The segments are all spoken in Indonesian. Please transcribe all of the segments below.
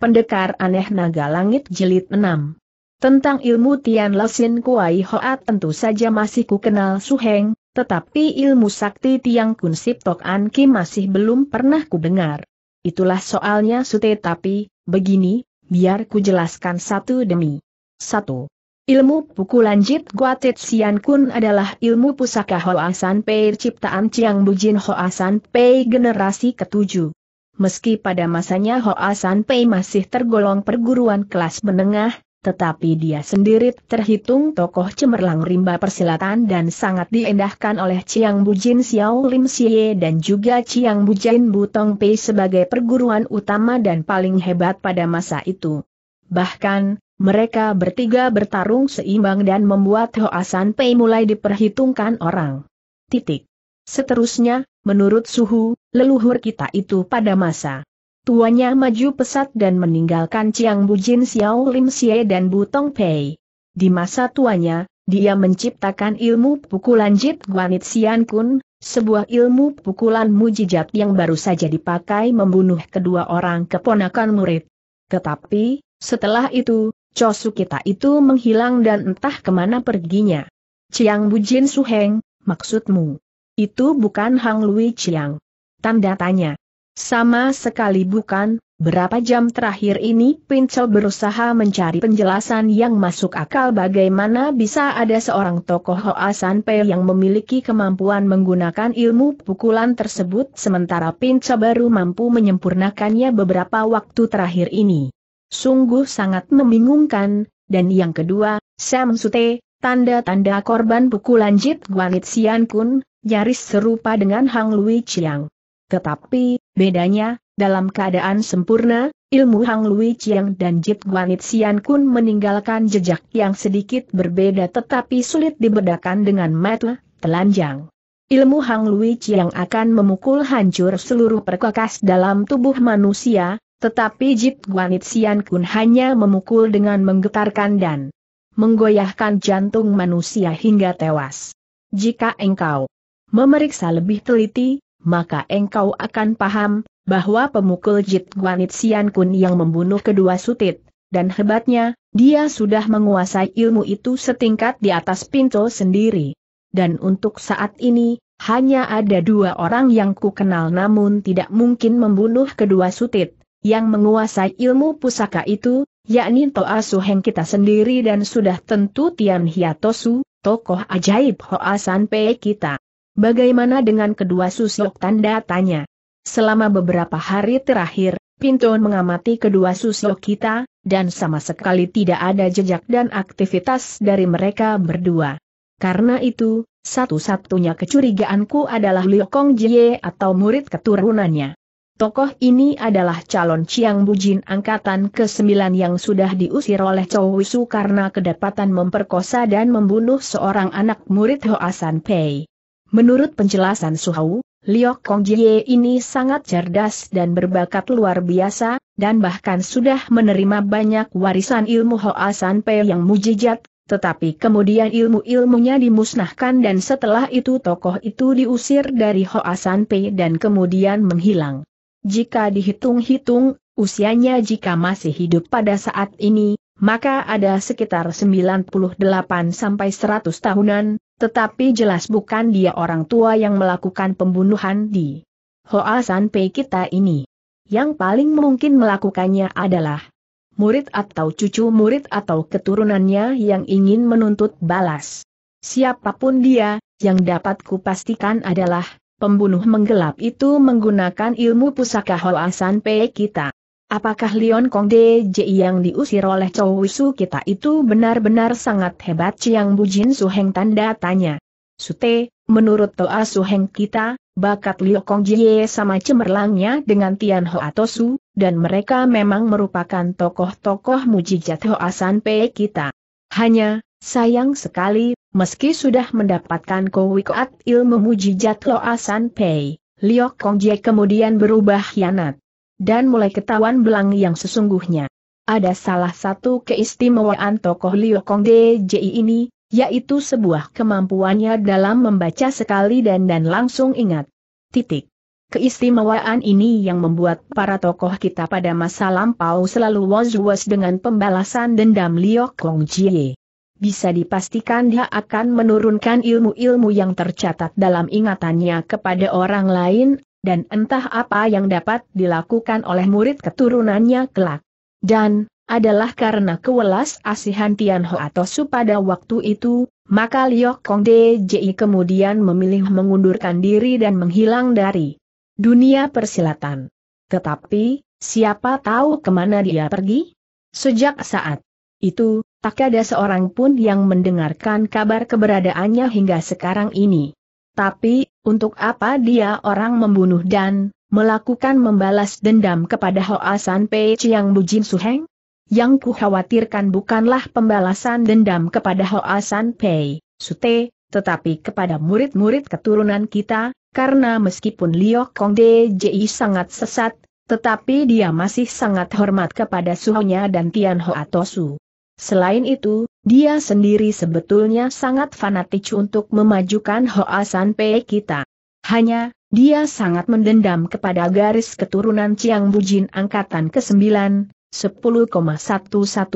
Pendekar Aneh Naga Langit Jilid 6 Tentang ilmu Tian Lesin Kuai Hoa tentu saja masih ku kenal Suheng, tetapi ilmu sakti Tiang Kun Siptok An Kim masih belum pernah ku dengar. Itulah soalnya sute tapi, begini, biar ku jelaskan satu demi satu. Ilmu pukulan Jit Guatit Sian Kun adalah ilmu pusaka Hoasan San Pei ciptaan Chiang Bujin Hoa Pei generasi ketujuh. Meski pada masanya Hoa Sanpei masih tergolong perguruan kelas menengah, tetapi dia sendiri terhitung tokoh cemerlang rimba persilatan dan sangat diendahkan oleh Chiang Bujin Xiao Lim Xie dan juga Chiang Bujin Butong Pei sebagai perguruan utama dan paling hebat pada masa itu. Bahkan, mereka bertiga bertarung seimbang dan membuat Hoa San Pei mulai diperhitungkan orang. Titik. Seterusnya, menurut Suhu, leluhur kita itu pada masa tuanya maju pesat dan meninggalkan Chiang Bujin Xiao Lim Xie dan Bu Tong Pei. Di masa tuanya, dia menciptakan ilmu pukulan Jit Guanit Sian Kun, sebuah ilmu pukulan mujijat yang baru saja dipakai membunuh kedua orang keponakan murid. Tetapi, setelah itu, Cosu kita itu menghilang dan entah kemana perginya. Chiang Bujin Suheng, maksudmu? Itu bukan Hang Lui Chiang. Tanda tanya. Sama sekali bukan, berapa jam terakhir ini Pincel berusaha mencari penjelasan yang masuk akal bagaimana bisa ada seorang tokoh Hoasan Pei yang memiliki kemampuan menggunakan ilmu pukulan tersebut sementara Pincel baru mampu menyempurnakannya beberapa waktu terakhir ini. Sungguh sangat membingungkan, dan yang kedua, Sam Sute, tanda-tanda korban pukulan Jit Guanit Sian Kun, nyaris serupa dengan Hang Lui Chiang. Tetapi, bedanya, dalam keadaan sempurna, ilmu Hang Lui Chiang dan Jit Guanit Sian Kun meninggalkan jejak yang sedikit berbeda tetapi sulit dibedakan dengan mata telanjang. Ilmu Hang Lui Chiang akan memukul hancur seluruh perkakas dalam tubuh manusia, tetapi Jit Guanit Sian Kun hanya memukul dengan menggetarkan dan menggoyahkan jantung manusia hingga tewas. Jika engkau memeriksa lebih teliti, maka engkau akan paham bahwa pemukul Jit Guanit Sian Kun yang membunuh kedua sutit, dan hebatnya, dia sudah menguasai ilmu itu setingkat di atas pintu sendiri. Dan untuk saat ini, hanya ada dua orang yang ku kenal namun tidak mungkin membunuh kedua sutit, yang menguasai ilmu pusaka itu, yakni Toa Suheng kita sendiri dan sudah tentu Tian Hiatosu, tokoh ajaib Hoa San kita. Bagaimana dengan kedua susuk tanda tanya? Selama beberapa hari terakhir, Pinton mengamati kedua susuk kita, dan sama sekali tidak ada jejak dan aktivitas dari mereka berdua. Karena itu, satu-satunya kecurigaanku adalah Liu Kong Jie atau murid keturunannya. Tokoh ini adalah calon Chiang Bujin angkatan ke-9 yang sudah diusir oleh Chow Wisu karena kedapatan memperkosa dan membunuh seorang anak murid Hoasan Pei. Menurut penjelasan Suhau, Liok Kong Jie ini sangat cerdas dan berbakat luar biasa, dan bahkan sudah menerima banyak warisan ilmu Hoa San Pei yang mujijat, tetapi kemudian ilmu-ilmunya dimusnahkan dan setelah itu tokoh itu diusir dari Hoa San Pei dan kemudian menghilang. Jika dihitung-hitung, usianya jika masih hidup pada saat ini, maka ada sekitar 98 100 tahunan, tetapi jelas bukan dia orang tua yang melakukan pembunuhan di Hoa San Pei kita ini. Yang paling mungkin melakukannya adalah murid atau cucu murid atau keturunannya yang ingin menuntut balas. Siapapun dia, yang dapat kupastikan adalah, pembunuh menggelap itu menggunakan ilmu pusaka Hoa San Pei kita. Apakah Leon Kong DJ yang diusir oleh Chow Wisu kita itu benar-benar sangat hebat Chiang Bujin Heng tanda tanya. Sute, menurut Toa Heng kita, bakat Leon Kong Jie sama cemerlangnya dengan Tian Hoa Tosu, dan mereka memang merupakan tokoh-tokoh mujijat Hoa Asan Pei kita. Hanya, sayang sekali, meski sudah mendapatkan kowikoat ilmu mujijat Hoa Asan Pei, Leon Kong Jie kemudian berubah hianat dan mulai ketahuan belang yang sesungguhnya. Ada salah satu keistimewaan tokoh Liu Kong DJI ini, yaitu sebuah kemampuannya dalam membaca sekali dan dan langsung ingat. Titik. Keistimewaan ini yang membuat para tokoh kita pada masa lampau selalu was-was dengan pembalasan dendam Liu Kong Jie. Bisa dipastikan dia akan menurunkan ilmu-ilmu yang tercatat dalam ingatannya kepada orang lain, dan entah apa yang dapat dilakukan oleh murid keturunannya kelak. Dan, adalah karena kewelas asihan Tian Ho atau Su pada waktu itu, maka Liok Kong DJI kemudian memilih mengundurkan diri dan menghilang dari dunia persilatan. Tetapi, siapa tahu kemana dia pergi? Sejak saat itu, tak ada seorang pun yang mendengarkan kabar keberadaannya hingga sekarang ini. Tapi, untuk apa dia orang membunuh dan melakukan membalas dendam kepada Hoa San Pei Chiang Bujin Suheng? Yang ku khawatirkan bukanlah pembalasan dendam kepada Hoa San Pei, Sute, tetapi kepada murid-murid keturunan kita, karena meskipun Liok Kong Ji sangat sesat, tetapi dia masih sangat hormat kepada suhunya dan Tian Hoa Tosu. Selain itu, dia sendiri sebetulnya sangat fanatik untuk memajukan Hoa San Pei kita. Hanya, dia sangat mendendam kepada garis keturunan Chiang Bujin Angkatan ke-9, 10,11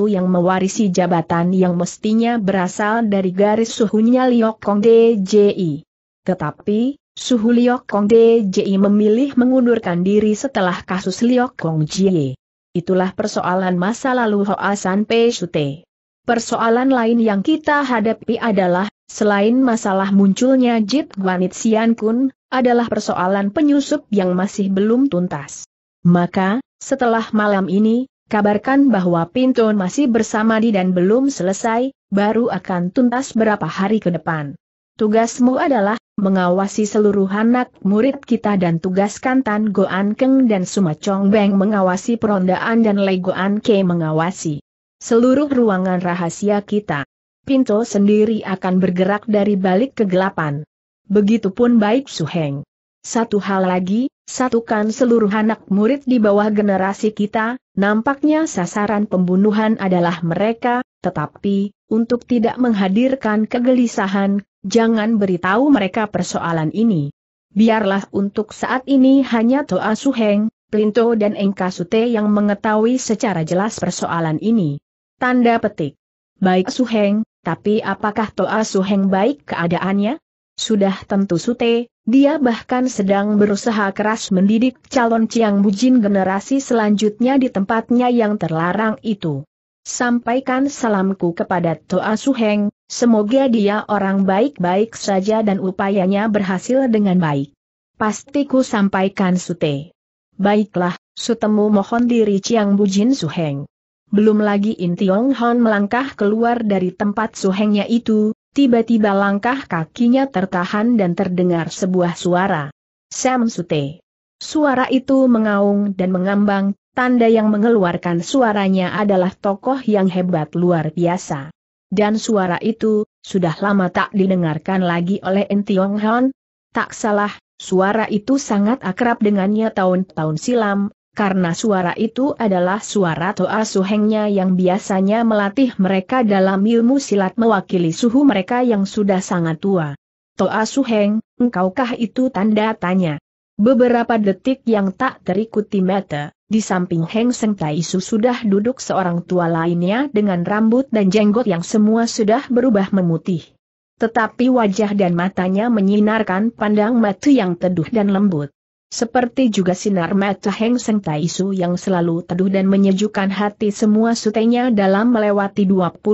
yang mewarisi jabatan yang mestinya berasal dari garis suhunya Liok Kong DJI. Tetapi, suhu Liok Kong DJI memilih mengundurkan diri setelah kasus Liok Kong Jie. Itulah persoalan masa lalu Hoasan Peshute. Persoalan lain yang kita hadapi adalah, selain masalah munculnya Jit Guanit Sian Kun, adalah persoalan penyusup yang masih belum tuntas. Maka, setelah malam ini, kabarkan bahwa Pintu masih bersama di dan belum selesai, baru akan tuntas berapa hari ke depan. Tugasmu adalah mengawasi seluruh anak murid kita dan tugaskan Tan Goan Keng dan Suma Chong Beng mengawasi perondaan dan Lei Goan Ke mengawasi seluruh ruangan rahasia kita. Pinto sendiri akan bergerak dari balik kegelapan. Begitupun baik Suheng. Satu hal lagi, satukan seluruh anak murid di bawah generasi kita, nampaknya sasaran pembunuhan adalah mereka, tetapi, untuk tidak menghadirkan kegelisahan, jangan beritahu mereka persoalan ini. Biarlah untuk saat ini hanya Toa Suheng, Plinto dan Engka Sute yang mengetahui secara jelas persoalan ini. Tanda petik. Baik Suheng, tapi apakah Toa Suheng baik keadaannya? Sudah tentu Sute, dia bahkan sedang berusaha keras mendidik calon Ciang Bujin generasi selanjutnya di tempatnya yang terlarang itu. Sampaikan salamku kepada Toa Suheng, Semoga dia orang baik-baik saja dan upayanya berhasil dengan baik. Pastiku sampaikan Sute. Baiklah, Sutemu mohon diri Chiang Bujin Suheng. Belum lagi In Tiong Hon melangkah keluar dari tempat Suhengnya itu, tiba-tiba langkah kakinya tertahan dan terdengar sebuah suara. Sam Sute. Suara itu mengaung dan mengambang, tanda yang mengeluarkan suaranya adalah tokoh yang hebat luar biasa dan suara itu, sudah lama tak didengarkan lagi oleh Entiong Hon. Tak salah, suara itu sangat akrab dengannya tahun-tahun silam, karena suara itu adalah suara Toa Suhengnya yang biasanya melatih mereka dalam ilmu silat mewakili suhu mereka yang sudah sangat tua. Toa Suheng, engkaukah itu tanda tanya? Beberapa detik yang tak terikuti mata, di samping Heng Seng Tai Su sudah duduk seorang tua lainnya dengan rambut dan jenggot yang semua sudah berubah memutih. Tetapi wajah dan matanya menyinarkan pandang mata yang teduh dan lembut. Seperti juga sinar mata Heng Seng Tai Su yang selalu teduh dan menyejukkan hati semua sutenya dalam melewati 25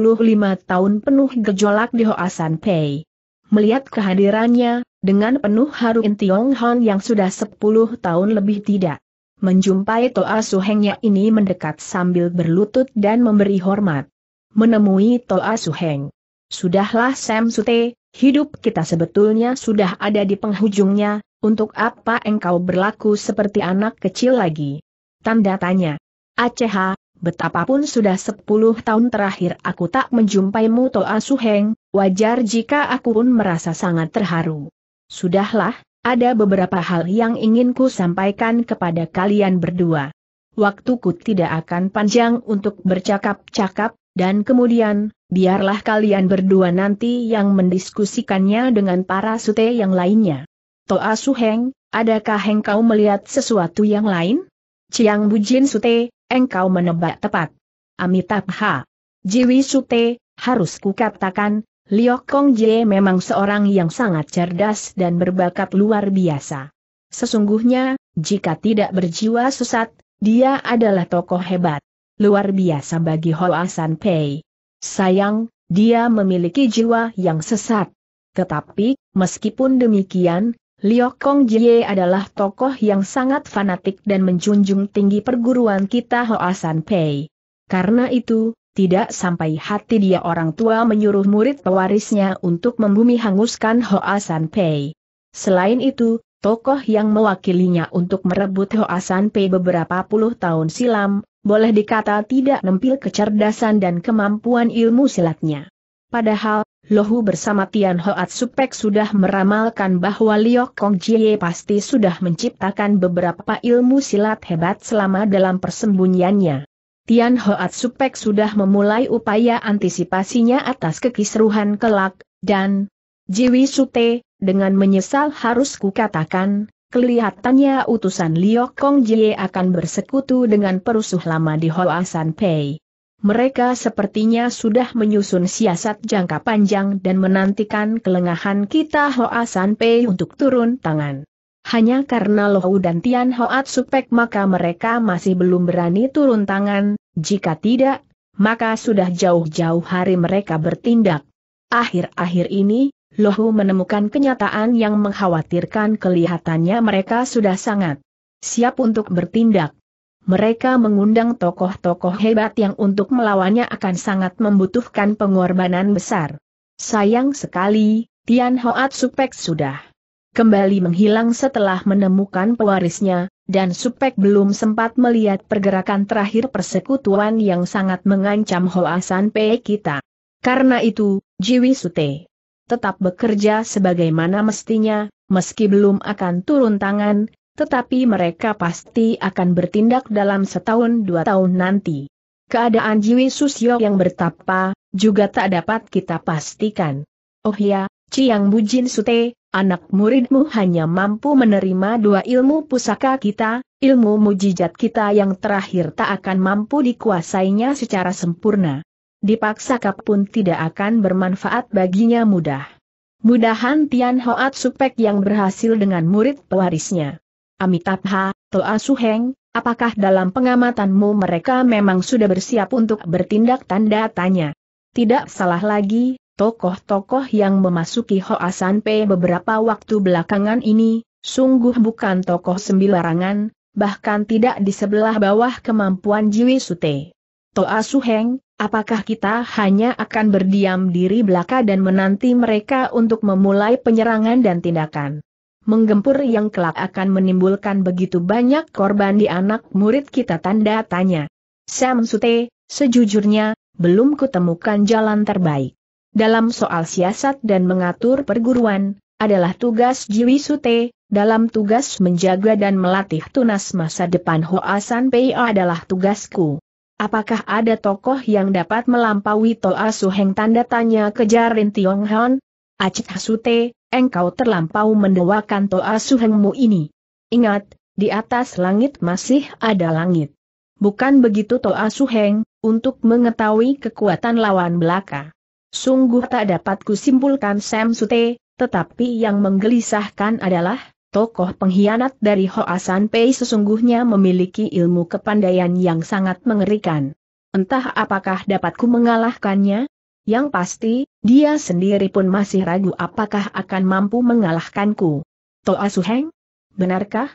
tahun penuh gejolak di Hoasan Pei. Melihat kehadirannya, dengan penuh haru In Tiong Hon yang sudah 10 tahun lebih tidak menjumpai Toa Suhengnya ini mendekat sambil berlutut dan memberi hormat. Menemui Toa Suheng. Sudahlah Sam Sute, hidup kita sebetulnya sudah ada di penghujungnya, untuk apa engkau berlaku seperti anak kecil lagi? Tanda tanya. Aceh, betapapun sudah sepuluh tahun terakhir aku tak menjumpaimu Toa Suheng, wajar jika aku pun merasa sangat terharu. Sudahlah, ada beberapa hal yang ingin ku sampaikan kepada kalian berdua. Waktuku tidak akan panjang untuk bercakap-cakap, dan kemudian, biarlah kalian berdua nanti yang mendiskusikannya dengan para sute yang lainnya. Toa Suheng, adakah engkau melihat sesuatu yang lain? Ciang Bujin Sute, engkau menebak tepat. Amitabha. Jiwi Sute, harus kukatakan, Liu Kong Jie memang seorang yang sangat cerdas dan berbakat luar biasa. Sesungguhnya, jika tidak berjiwa sesat, dia adalah tokoh hebat. Luar biasa bagi Hoa San Pei. Sayang, dia memiliki jiwa yang sesat. Tetapi, meskipun demikian, Liu Kong Jie adalah tokoh yang sangat fanatik dan menjunjung tinggi perguruan kita Hoa San Pei. Karena itu, tidak sampai hati dia orang tua menyuruh murid pewarisnya untuk membumi hanguskan Hoa San Pei. Selain itu, tokoh yang mewakilinya untuk merebut Hoa San Pei beberapa puluh tahun silam, boleh dikata tidak nempil kecerdasan dan kemampuan ilmu silatnya. Padahal, Lohu bersama Tian Hoat Supek sudah meramalkan bahwa Liok Kong Jie pasti sudah menciptakan beberapa ilmu silat hebat selama dalam persembunyiannya. Tian Hoat Supek sudah memulai upaya antisipasinya atas kekisruhan kelak, dan Jiwi Sute, dengan menyesal harus kukatakan, kelihatannya utusan Liu Kong Jie akan bersekutu dengan perusuh lama di Hoa San Pei. Mereka sepertinya sudah menyusun siasat jangka panjang dan menantikan kelengahan kita Hoa San Pei untuk turun tangan. Hanya karena Lohu dan Tian Hoat Supek maka mereka masih belum berani turun tangan, jika tidak, maka sudah jauh-jauh hari mereka bertindak. Akhir-akhir ini, Lohu menemukan kenyataan yang mengkhawatirkan kelihatannya mereka sudah sangat siap untuk bertindak. Mereka mengundang tokoh-tokoh hebat yang untuk melawannya akan sangat membutuhkan pengorbanan besar. Sayang sekali, Tian Hoat Supek sudah kembali menghilang setelah menemukan pewarisnya, dan Supek belum sempat melihat pergerakan terakhir persekutuan yang sangat mengancam Hoasan Pei kita. Karena itu, Jiwi Sute tetap bekerja sebagaimana mestinya, meski belum akan turun tangan, tetapi mereka pasti akan bertindak dalam setahun dua tahun nanti. Keadaan Jiwi Susyo yang bertapa, juga tak dapat kita pastikan. Oh ya, Ciang Bujin Sute, Anak muridmu hanya mampu menerima dua ilmu pusaka kita, ilmu mujijat kita yang terakhir tak akan mampu dikuasainya secara sempurna. Dipaksa pun tidak akan bermanfaat baginya mudah. Mudahan Tian Hoat Supek yang berhasil dengan murid pewarisnya. Amitabha, Toa Suheng, apakah dalam pengamatanmu mereka memang sudah bersiap untuk bertindak tanda tanya? Tidak salah lagi, tokoh-tokoh yang memasuki Hoasan P beberapa waktu belakangan ini, sungguh bukan tokoh sembilarangan, bahkan tidak di sebelah bawah kemampuan Jiwi Sute. Toa Suheng, apakah kita hanya akan berdiam diri belaka dan menanti mereka untuk memulai penyerangan dan tindakan? Menggempur yang kelak akan menimbulkan begitu banyak korban di anak murid kita tanda tanya. Sam Sute, sejujurnya, belum kutemukan jalan terbaik dalam soal siasat dan mengatur perguruan, adalah tugas Jiwi Sute, dalam tugas menjaga dan melatih tunas masa depan Hoasan Pei adalah tugasku. Apakah ada tokoh yang dapat melampaui Toa Suheng tanda tanya kejarin Tiong Han? Acik Sute, engkau terlampau mendewakan Toa Suhengmu ini. Ingat, di atas langit masih ada langit. Bukan begitu Toa Suheng, untuk mengetahui kekuatan lawan belaka. Sungguh tak dapat kusimpulkan Sam Sute, tetapi yang menggelisahkan adalah, tokoh pengkhianat dari Hoasan Pei sesungguhnya memiliki ilmu kepandaian yang sangat mengerikan. Entah apakah dapatku mengalahkannya? Yang pasti, dia sendiri pun masih ragu apakah akan mampu mengalahkanku. Toa Suheng? Benarkah?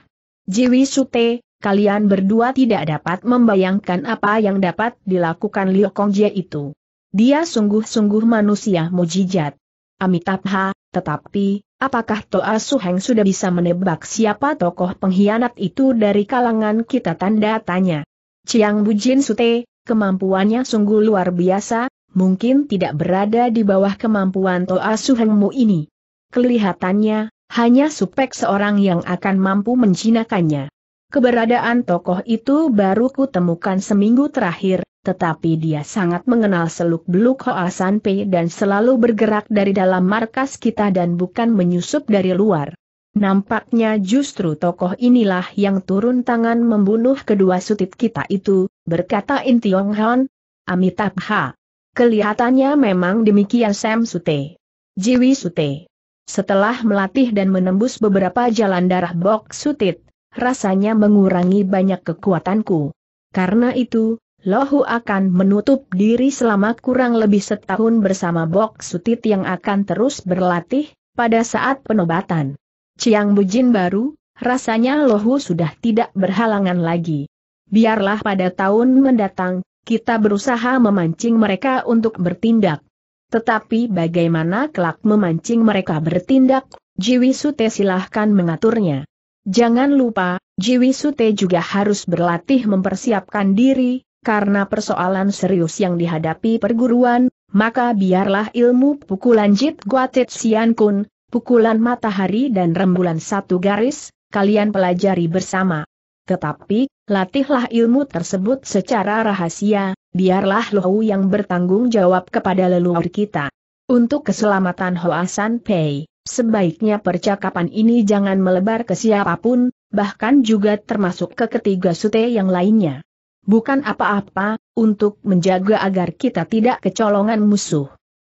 Jiwi Sute, kalian berdua tidak dapat membayangkan apa yang dapat dilakukan Liu Kongjie itu. Dia sungguh-sungguh manusia mujijat. Amitabha, tetapi, apakah Toa Suheng sudah bisa menebak siapa tokoh pengkhianat itu dari kalangan kita tanda tanya? Chiang Bujin Sute, kemampuannya sungguh luar biasa, mungkin tidak berada di bawah kemampuan Toa Suhengmu ini. Kelihatannya, hanya supek seorang yang akan mampu menjinakannya. Keberadaan tokoh itu baru kutemukan seminggu terakhir, tetapi dia sangat mengenal seluk-beluk Hoa San Pei dan selalu bergerak dari dalam markas kita dan bukan menyusup dari luar. Nampaknya justru tokoh inilah yang turun tangan membunuh kedua sutit kita itu, berkata Tiong Hon, Amitabha. Kelihatannya memang demikian Sam Sute. Jiwi Sute. Setelah melatih dan menembus beberapa jalan darah bok sutit, rasanya mengurangi banyak kekuatanku. Karena itu, Lohu akan menutup diri selama kurang lebih setahun bersama Bok Sutit yang akan terus berlatih, pada saat penobatan. Ciang Bujin baru, rasanya Lohu sudah tidak berhalangan lagi. Biarlah pada tahun mendatang, kita berusaha memancing mereka untuk bertindak. Tetapi bagaimana kelak memancing mereka bertindak, Jiwi Sute silahkan mengaturnya. Jangan lupa, Jiwi Sute juga harus berlatih mempersiapkan diri, karena persoalan serius yang dihadapi perguruan, maka biarlah ilmu pukulan Jit Guatit Sian Kun, pukulan matahari dan rembulan satu garis, kalian pelajari bersama. Tetapi, latihlah ilmu tersebut secara rahasia, biarlah Lohu yang bertanggung jawab kepada leluhur kita. Untuk keselamatan Hoasan Pei, sebaiknya percakapan ini jangan melebar ke siapapun, bahkan juga termasuk ke ketiga sute yang lainnya. Bukan apa-apa, untuk menjaga agar kita tidak kecolongan musuh.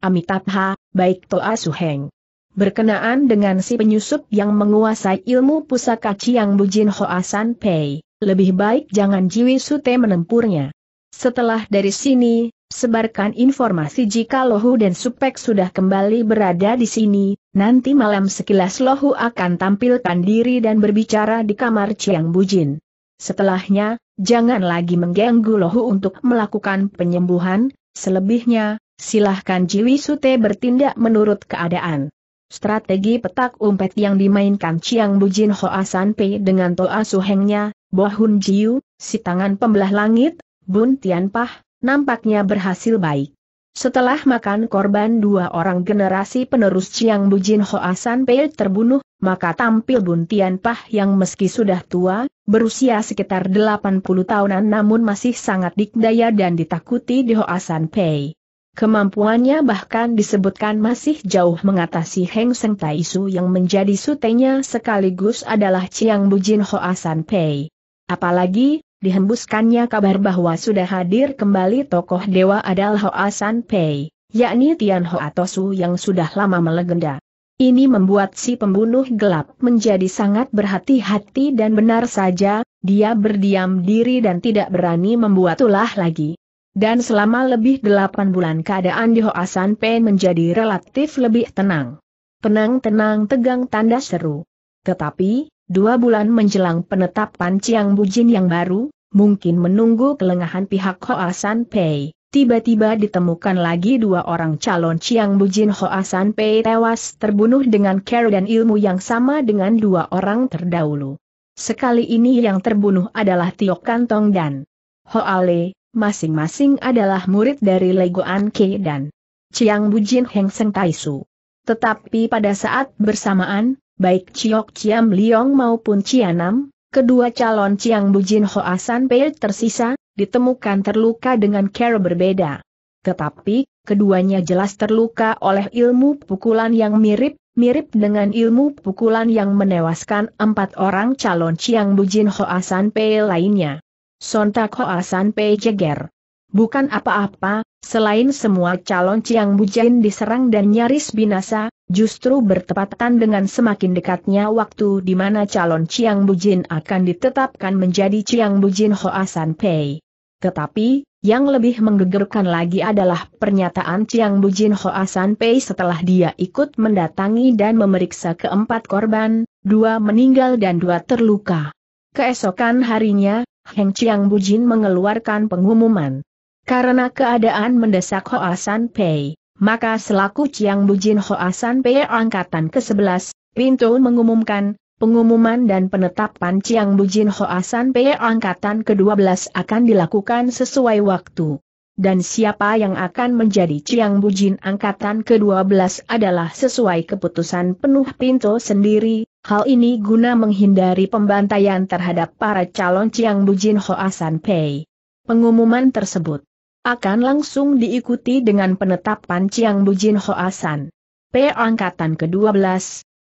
Amitabha, baik Toa Suheng. Berkenaan dengan si penyusup yang menguasai ilmu pusaka Chiang Bujin Hoa San Pei, lebih baik jangan Jiwi Sute menempurnya. Setelah dari sini, sebarkan informasi jika Lohu dan Supek sudah kembali berada di sini, nanti malam sekilas Lohu akan tampilkan diri dan berbicara di kamar Chiang Bujin. Setelahnya, jangan lagi mengganggu lohu untuk melakukan penyembuhan, selebihnya, silahkan Jiwi Sute bertindak menurut keadaan. Strategi petak umpet yang dimainkan Chiang Bujin Hoa Pei dengan Toa Suhengnya, Bo Hun Jiu, si tangan pembelah langit, Bun Tian Pah, nampaknya berhasil baik. Setelah makan korban dua orang generasi penerus Chiang Bujin Hoa San Pei terbunuh, maka tampil Bun Tian Pah yang meski sudah tua, berusia sekitar 80 tahunan namun masih sangat dikdaya dan ditakuti di Hoa San Pei. Kemampuannya bahkan disebutkan masih jauh mengatasi Heng Seng Tai Su yang menjadi sutenya sekaligus adalah Chiang Bujin Hoa San Pei. Apalagi, dihembuskannya kabar bahwa sudah hadir kembali tokoh Dewa adalah Hoa San Pei, yakni Tian Hoa Tosu yang sudah lama melegenda. Ini membuat si pembunuh gelap menjadi sangat berhati-hati dan benar saja, dia berdiam diri dan tidak berani membuat ulah lagi. Dan selama lebih delapan bulan keadaan di Hoasan Pei menjadi relatif lebih tenang. Tenang-tenang tegang tanda seru. Tetapi, dua bulan menjelang penetapan Chiang Bujin yang baru, mungkin menunggu kelengahan pihak Hoa San Pei. Tiba-tiba ditemukan lagi dua orang calon Chiang Bujin Hoa San Pei tewas terbunuh dengan care dan ilmu yang sama dengan dua orang terdahulu. Sekali ini yang terbunuh adalah Tio Kantong dan Hoa Le, masing-masing adalah murid dari Legoan Ke dan Chiang Bujin Heng Seng Taisu. Tetapi pada saat bersamaan, baik Ciok Ciam Liong maupun Cianam, kedua calon Ciang Bujin Hoa San Pei tersisa, ditemukan terluka dengan cara berbeda. Tetapi, keduanya jelas terluka oleh ilmu pukulan yang mirip, mirip dengan ilmu pukulan yang menewaskan empat orang calon Ciang Bujin Hoa San Pei lainnya. Sontak Hoa San Pei jeger. Bukan apa-apa, selain semua calon Ciang Bujain diserang dan nyaris binasa, justru bertepatan dengan semakin dekatnya waktu di mana calon Ciang Bujin akan ditetapkan menjadi Ciang Bujin Hoasan Pei. Tetapi, yang lebih menggegerkan lagi adalah pernyataan Ciang Bujin Hoasan Pei setelah dia ikut mendatangi dan memeriksa keempat korban, dua meninggal dan dua terluka. Keesokan harinya, Heng Chiang Bujin mengeluarkan pengumuman. Karena keadaan mendesak Hoasan San Pei, maka selaku Chiang Bujin Hoasan San Pei angkatan ke-11, Pinto mengumumkan, pengumuman dan penetapan Chiang Bujin Hoasan San Pei angkatan ke-12 akan dilakukan sesuai waktu. Dan siapa yang akan menjadi Chiang Bujin angkatan ke-12 adalah sesuai keputusan penuh Pinto sendiri, hal ini guna menghindari pembantaian terhadap para calon Chiang Bujin Hoasan Pei. Pengumuman tersebut akan langsung diikuti dengan penetapan Chiang Bujin Hoasan. P. Angkatan ke-12,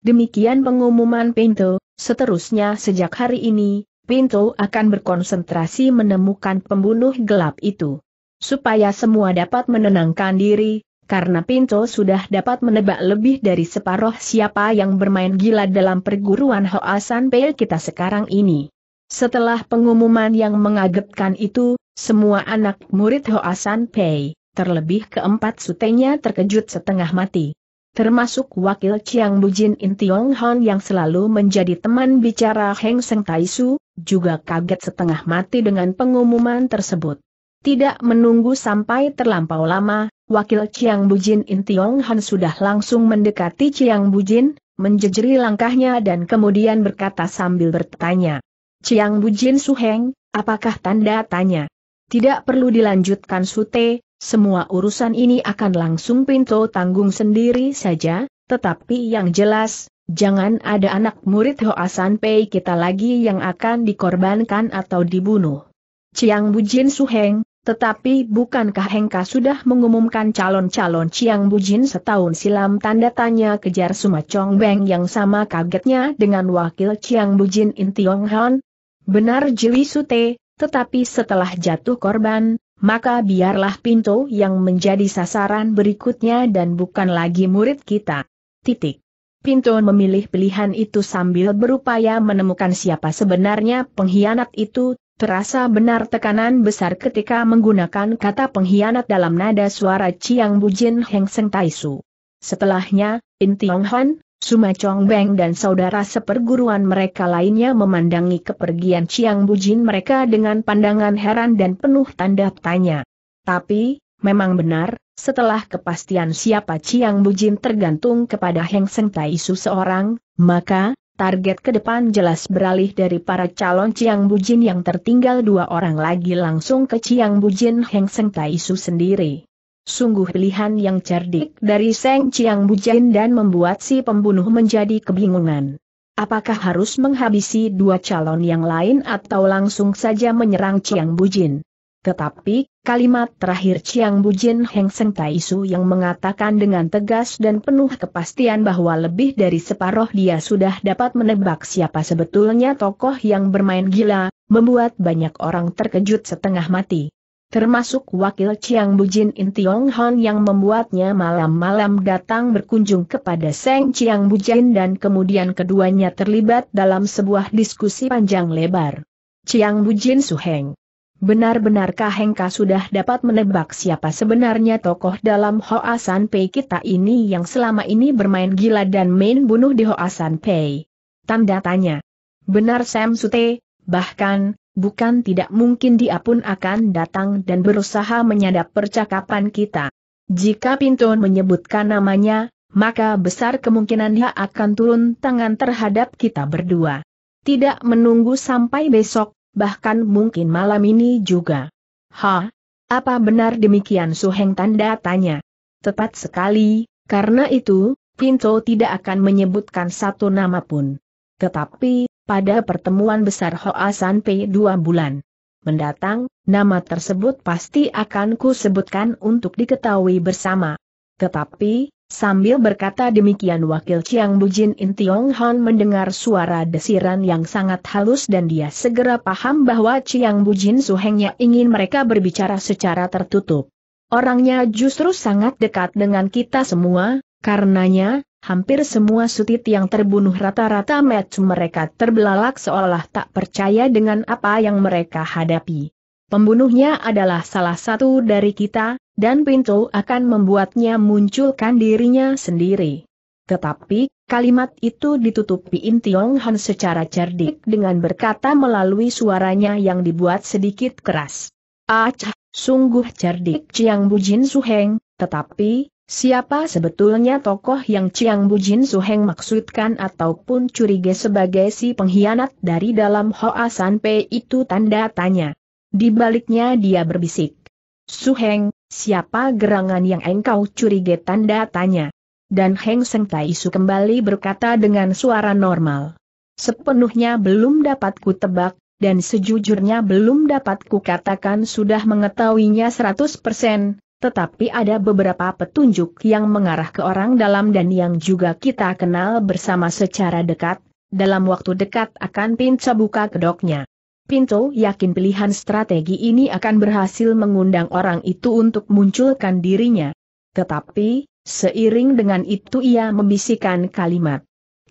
demikian pengumuman Pinto, seterusnya sejak hari ini, Pinto akan berkonsentrasi menemukan pembunuh gelap itu. Supaya semua dapat menenangkan diri, karena Pinto sudah dapat menebak lebih dari separuh siapa yang bermain gila dalam perguruan Hoasan P kita sekarang ini. Setelah pengumuman yang mengagetkan itu, semua anak murid Hoasan Pei, terlebih keempat sutenya terkejut setengah mati. Termasuk wakil Chiang Bujin Intiong Hon yang selalu menjadi teman bicara Heng Seng Su, juga kaget setengah mati dengan pengumuman tersebut. Tidak menunggu sampai terlampau lama, wakil Chiang Bujin Intiong Hon sudah langsung mendekati Chiang Bujin, menjejeri langkahnya dan kemudian berkata sambil bertanya. Chiang Bujin Heng, apakah tanda tanya? Tidak perlu dilanjutkan Sute, semua urusan ini akan langsung pintu tanggung sendiri saja, tetapi yang jelas, jangan ada anak murid Hoasan Pei kita lagi yang akan dikorbankan atau dibunuh. Chiang Bujin Suheng, tetapi bukankah Hengka sudah mengumumkan calon-calon Chiang Bujin setahun silam tanda tanya kejar Suma Chong Beng yang sama kagetnya dengan wakil Chiang Bujin Intiong Han? Benar Jili Sute, tetapi setelah jatuh korban, maka biarlah pintu yang menjadi sasaran berikutnya dan bukan lagi murid kita. Titik. Pinto memilih pilihan itu sambil berupaya menemukan siapa sebenarnya pengkhianat itu, Terasa benar tekanan besar ketika menggunakan kata pengkhianat dalam nada suara Chiang Bujin Heng Seng Taisu. Setelahnya, In Tiong Han, Suma Chong Beng dan saudara seperguruan mereka lainnya memandangi kepergian Chiang Bujin mereka dengan pandangan heran dan penuh tanda tanya. Tapi, memang benar, setelah kepastian siapa Chiang Bujin tergantung kepada Heng Seng Taisu seorang, maka, target ke depan jelas beralih dari para calon Chiang Bujin yang tertinggal dua orang lagi langsung ke Chiang Bujin Heng Seng Taisu sendiri. Sungguh pilihan yang cerdik dari Seng Chiang Jin dan membuat si pembunuh menjadi kebingungan. Apakah harus menghabisi dua calon yang lain atau langsung saja menyerang Chiang Bujin? Tetapi, kalimat terakhir Chiang Bujin Heng Seng Taisu yang mengatakan dengan tegas dan penuh kepastian bahwa lebih dari separoh dia sudah dapat menebak siapa sebetulnya tokoh yang bermain gila, membuat banyak orang terkejut setengah mati termasuk wakil Chiang Bujin In Tiong Hon yang membuatnya malam-malam datang berkunjung kepada Seng Chiang Bujin dan kemudian keduanya terlibat dalam sebuah diskusi panjang lebar. Chiang Bujin Suheng Benar-benarkah Hengka sudah dapat menebak siapa sebenarnya tokoh dalam Hoa San Pei kita ini yang selama ini bermain gila dan main bunuh di Hoa San Pei? Tanda tanya. Benar Sam Sute, bahkan, bukan tidak mungkin dia pun akan datang dan berusaha menyadap percakapan kita. Jika Pinton menyebutkan namanya, maka besar kemungkinan dia akan turun tangan terhadap kita berdua. Tidak menunggu sampai besok, bahkan mungkin malam ini juga. Ha? Apa benar demikian Suheng tanda tanya? Tepat sekali, karena itu, Pinto tidak akan menyebutkan satu nama pun. Tetapi, pada pertemuan besar Hoa Sanpei dua bulan. Mendatang, nama tersebut pasti akan sebutkan untuk diketahui bersama. Tetapi, sambil berkata demikian wakil Chiang Bujin In Tiong Han mendengar suara desiran yang sangat halus dan dia segera paham bahwa Chiang Bujin Suhengnya ingin mereka berbicara secara tertutup. Orangnya justru sangat dekat dengan kita semua, karenanya, hampir semua sutit yang terbunuh rata-rata match mereka terbelalak seolah tak percaya dengan apa yang mereka hadapi. Pembunuhnya adalah salah satu dari kita, dan pintu akan membuatnya munculkan dirinya sendiri. Tetapi, kalimat itu ditutupi In Tiong Han secara cerdik dengan berkata melalui suaranya yang dibuat sedikit keras. Ah, sungguh cerdik Chiang Bujin Suheng, tetapi, Siapa sebetulnya tokoh yang Chiang Bujin Heng maksudkan ataupun curiga sebagai si pengkhianat dari dalam Hoa San Pei itu tanda tanya. Di baliknya dia berbisik. Su Heng, siapa gerangan yang engkau curiga tanda tanya? Dan Heng Seng Tai Su kembali berkata dengan suara normal. Sepenuhnya belum dapat ku tebak, dan sejujurnya belum dapat katakan sudah mengetahuinya 100%, tetapi ada beberapa petunjuk yang mengarah ke orang dalam dan yang juga kita kenal bersama secara dekat, dalam waktu dekat akan Pinto buka kedoknya. Pinto yakin pilihan strategi ini akan berhasil mengundang orang itu untuk munculkan dirinya. Tetapi, seiring dengan itu ia membisikkan kalimat.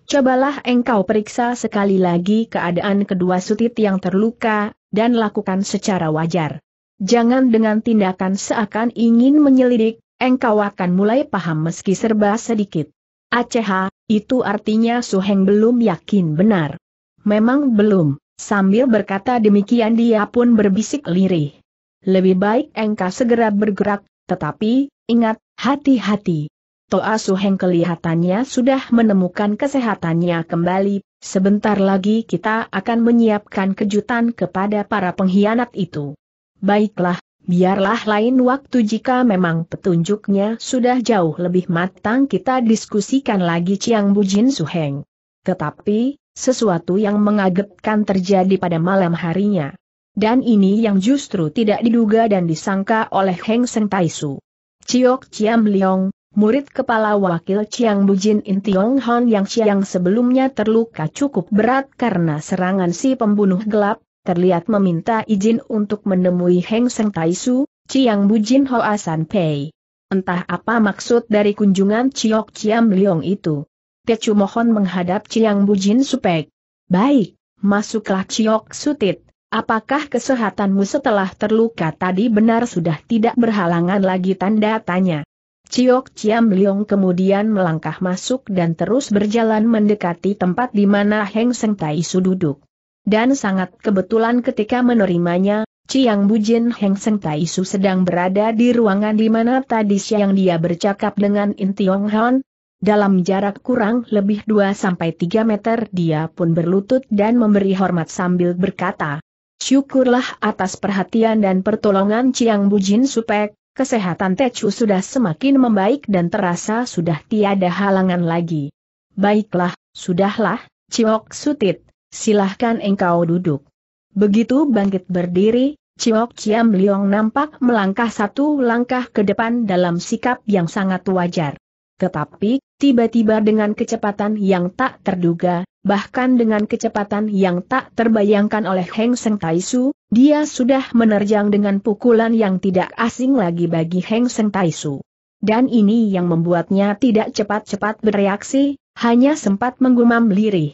Cobalah engkau periksa sekali lagi keadaan kedua sutit yang terluka, dan lakukan secara wajar. Jangan dengan tindakan seakan ingin menyelidik, engkau akan mulai paham meski serba sedikit. Aceh, itu artinya Suheng belum yakin benar. Memang belum, sambil berkata demikian dia pun berbisik lirih. Lebih baik engkau segera bergerak, tetapi, ingat, hati-hati. Toa Suheng kelihatannya sudah menemukan kesehatannya kembali, sebentar lagi kita akan menyiapkan kejutan kepada para pengkhianat itu. Baiklah, biarlah lain waktu jika memang petunjuknya sudah jauh lebih matang kita diskusikan lagi Chiang Bujin Suheng. Tetapi, sesuatu yang mengagetkan terjadi pada malam harinya. Dan ini yang justru tidak diduga dan disangka oleh Heng Seng Taisu. Chiok Chiam Liong, murid kepala wakil Chiang Bujin Tiong Hon yang Chiang sebelumnya terluka cukup berat karena serangan si pembunuh gelap, terlihat meminta izin untuk menemui Heng Seng Taisu, Chiang Bujin Hoa Pei. Entah apa maksud dari kunjungan Chiok Chiam Liong itu. Tecu mohon menghadap Chiang Bujin Supek. Baik, masuklah Chiok Sutit. Apakah kesehatanmu setelah terluka tadi benar sudah tidak berhalangan lagi tanda tanya? Ciok Chiam Liong kemudian melangkah masuk dan terus berjalan mendekati tempat di mana Heng Seng Taisu duduk. Dan sangat kebetulan ketika menerimanya, Chiang Bujin Heng Seng Tai Su sedang berada di ruangan di mana tadi siang dia bercakap dengan In Tiong Han. Dalam jarak kurang lebih 2-3 meter dia pun berlutut dan memberi hormat sambil berkata, Syukurlah atas perhatian dan pertolongan Chiang Bujin Supek, kesehatan Techu sudah semakin membaik dan terasa sudah tiada halangan lagi. Baiklah, sudahlah, Ciok Sutit. Silahkan engkau duduk. Begitu bangkit berdiri, Ciok Ciam Liong nampak melangkah satu langkah ke depan dalam sikap yang sangat wajar. Tetapi, tiba-tiba dengan kecepatan yang tak terduga, bahkan dengan kecepatan yang tak terbayangkan oleh Heng Seng Taisu, dia sudah menerjang dengan pukulan yang tidak asing lagi bagi Heng Seng Taisu. Dan ini yang membuatnya tidak cepat-cepat bereaksi, hanya sempat menggumam lirih.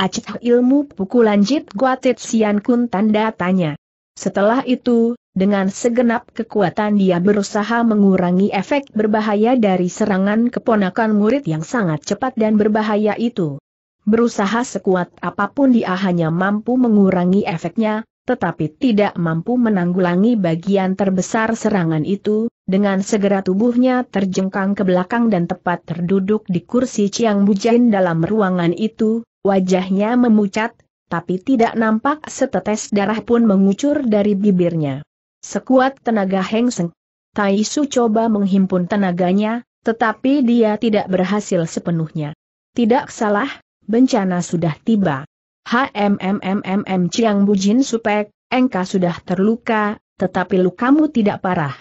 Acah ilmu pukulan Jit Guatit Sian Kun tanda tanya. Setelah itu, dengan segenap kekuatan dia berusaha mengurangi efek berbahaya dari serangan keponakan murid yang sangat cepat dan berbahaya itu. Berusaha sekuat apapun dia hanya mampu mengurangi efeknya, tetapi tidak mampu menanggulangi bagian terbesar serangan itu, dengan segera tubuhnya terjengkang ke belakang dan tepat terduduk di kursi Ciang Bujain dalam ruangan itu, Wajahnya memucat, tapi tidak nampak setetes darah pun mengucur dari bibirnya. Sekuat tenaga Heng Seng. Tai Su coba menghimpun tenaganya, tetapi dia tidak berhasil sepenuhnya. Tidak salah, bencana sudah tiba. HMMMMM Chiang Bujin Supek, engkau sudah terluka, tetapi lukamu tidak parah.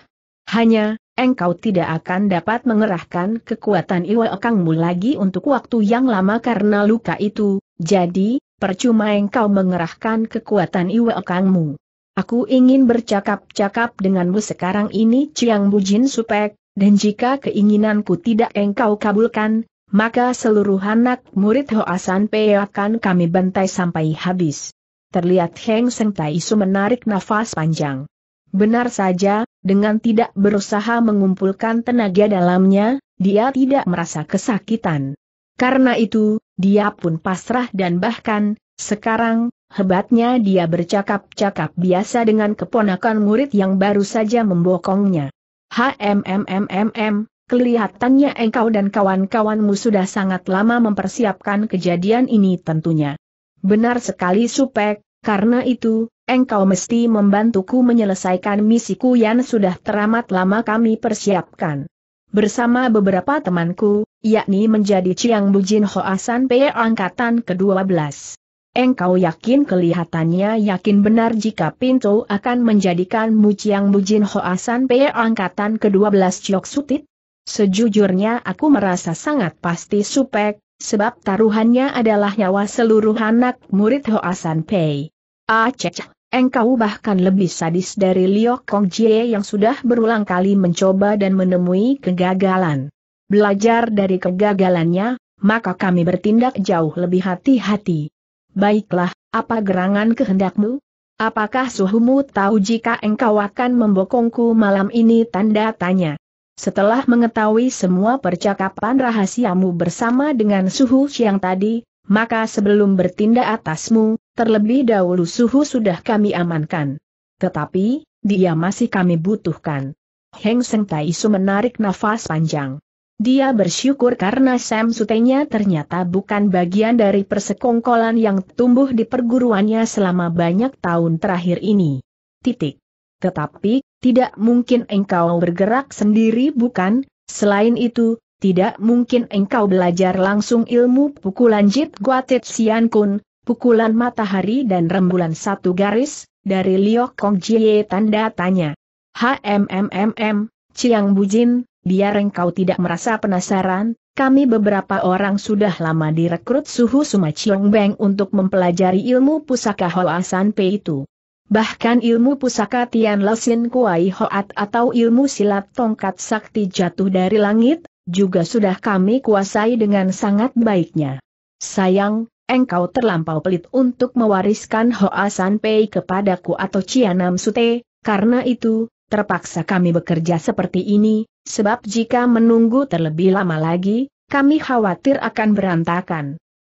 Hanya, engkau tidak akan dapat mengerahkan kekuatan Iwa Kangmu lagi untuk waktu yang lama karena luka itu, jadi, percuma engkau mengerahkan kekuatan Iwa Kangmu. Aku ingin bercakap-cakap denganmu sekarang ini Chiang Bujin Supek, dan jika keinginanku tidak engkau kabulkan, maka seluruh anak murid Hoasan Pei akan kami bantai sampai habis. Terlihat Heng Seng Su menarik nafas panjang. Benar saja, dengan tidak berusaha mengumpulkan tenaga dalamnya, dia tidak merasa kesakitan. Karena itu, dia pun pasrah dan bahkan, sekarang, hebatnya dia bercakap-cakap biasa dengan keponakan murid yang baru saja membokongnya. HMMMMM, kelihatannya engkau dan kawan-kawanmu sudah sangat lama mempersiapkan kejadian ini tentunya. Benar sekali Supek, karena itu, engkau mesti membantuku menyelesaikan misiku yang sudah teramat lama kami persiapkan. Bersama beberapa temanku, yakni menjadi Chiang Bujin Hoasan Pei angkatan ke-12. Engkau yakin kelihatannya yakin benar jika pintu akan menjadikanmu Chiang Bujin Hoasan Pei angkatan ke-12 Chiok Sutit? Sejujurnya aku merasa sangat pasti supek, sebab taruhannya adalah nyawa seluruh anak murid Hoasan Pei. Ah cek. Engkau bahkan lebih sadis dari Liu Kong Jie yang sudah berulang kali mencoba dan menemui kegagalan. Belajar dari kegagalannya, maka kami bertindak jauh lebih hati-hati. Baiklah, apa gerangan kehendakmu? Apakah suhumu tahu jika engkau akan membokongku malam ini tanda tanya? Setelah mengetahui semua percakapan rahasiamu bersama dengan suhu siang tadi, maka sebelum bertindak atasmu, Terlebih dahulu suhu sudah kami amankan. Tetapi, dia masih kami butuhkan. Heng Seng Taisu menarik nafas panjang. Dia bersyukur karena Sam Sutenya ternyata bukan bagian dari persekongkolan yang tumbuh di perguruannya selama banyak tahun terakhir ini. Titik. Tetapi, tidak mungkin engkau bergerak sendiri bukan, selain itu, tidak mungkin engkau belajar langsung ilmu pukulan Jit Guatit Sian Kun, pukulan matahari dan rembulan satu garis, dari Liu Kong Jie tanda tanya. HMMMM, Chiang Bujin, biar engkau tidak merasa penasaran, kami beberapa orang sudah lama direkrut Suhu Suma Chiong Beng untuk mempelajari ilmu pusaka Hoa San Pei itu. Bahkan ilmu pusaka Tian Losin Kuai Hoat atau ilmu silat tongkat sakti jatuh dari langit, juga sudah kami kuasai dengan sangat baiknya. Sayang, engkau terlampau pelit untuk mewariskan Hoa San Pei kepadaku atau Cianam Sute, karena itu, terpaksa kami bekerja seperti ini, sebab jika menunggu terlebih lama lagi, kami khawatir akan berantakan.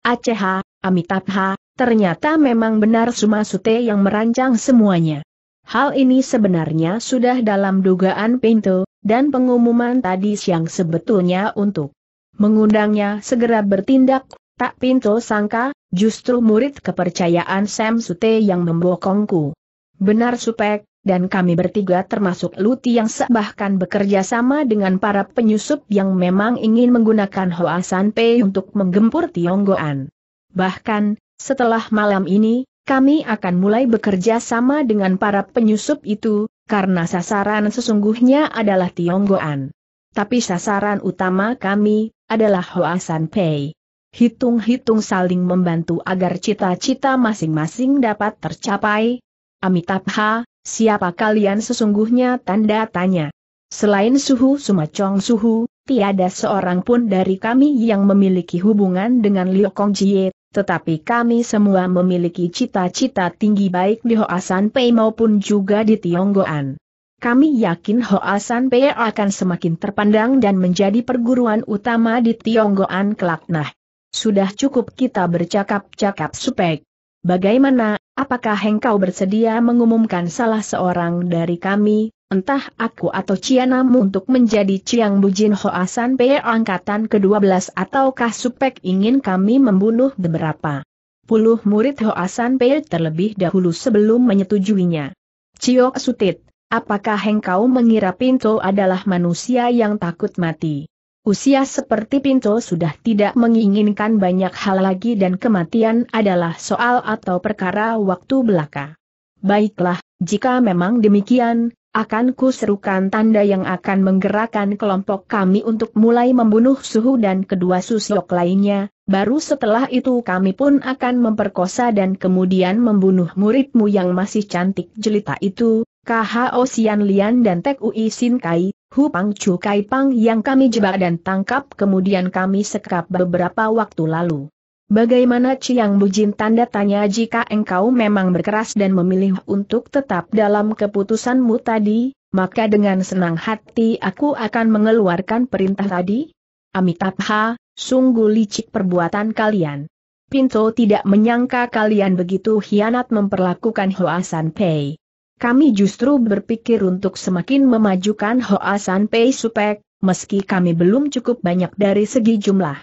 Aceh, Amitabha, ternyata memang benar Sumasute yang merancang semuanya. Hal ini sebenarnya sudah dalam dugaan pintu, dan pengumuman tadi siang sebetulnya untuk mengundangnya segera bertindak Tak pintu sangka, justru murid kepercayaan Sam Sute yang membokongku. Benar Supek, dan kami bertiga termasuk Luti yang bahkan bekerja sama dengan para penyusup yang memang ingin menggunakan Hoasan Pei untuk menggempur Tionggoan. Bahkan, setelah malam ini, kami akan mulai bekerja sama dengan para penyusup itu, karena sasaran sesungguhnya adalah Tionggoan. Tapi sasaran utama kami adalah Hoasan Pei hitung-hitung saling membantu agar cita-cita masing-masing dapat tercapai. Amitabha, siapa kalian sesungguhnya tanda tanya. Selain suhu Sumacong suhu, tiada seorang pun dari kami yang memiliki hubungan dengan Liu Kong Jie, tetapi kami semua memiliki cita-cita tinggi baik di Hoasan Pei maupun juga di Tionggoan. Kami yakin Hoasan Pei akan semakin terpandang dan menjadi perguruan utama di Tionggoan Kelaknah. Sudah cukup kita bercakap-cakap supek. Bagaimana, apakah engkau bersedia mengumumkan salah seorang dari kami, entah aku atau Cianam untuk menjadi Ciang Bujin Hoasan P.E. angkatan ke-12 ataukah supek ingin kami membunuh beberapa puluh murid Hoasan P.E. terlebih dahulu sebelum menyetujuinya. Ciok Sutit, apakah engkau mengira Pinto adalah manusia yang takut mati? Usia seperti Pinto sudah tidak menginginkan banyak hal lagi dan kematian adalah soal atau perkara waktu belaka. Baiklah, jika memang demikian, akan kuserukan tanda yang akan menggerakkan kelompok kami untuk mulai membunuh Suhu dan kedua susuk lainnya, baru setelah itu kami pun akan memperkosa dan kemudian membunuh muridmu yang masih cantik jelita itu, KHO Sian Lian dan Tek Ui Sin Kai, Hu Pang Chu Kai Pang yang kami jebak dan tangkap kemudian kami sekap beberapa waktu lalu. Bagaimana Chiang Bujin tanda tanya jika engkau memang berkeras dan memilih untuk tetap dalam keputusanmu tadi, maka dengan senang hati aku akan mengeluarkan perintah tadi? Amitabha, sungguh licik perbuatan kalian. Pinto tidak menyangka kalian begitu hianat memperlakukan Hoa San Pei. Kami justru berpikir untuk semakin memajukan Hoa San Pei Supek, meski kami belum cukup banyak dari segi jumlah.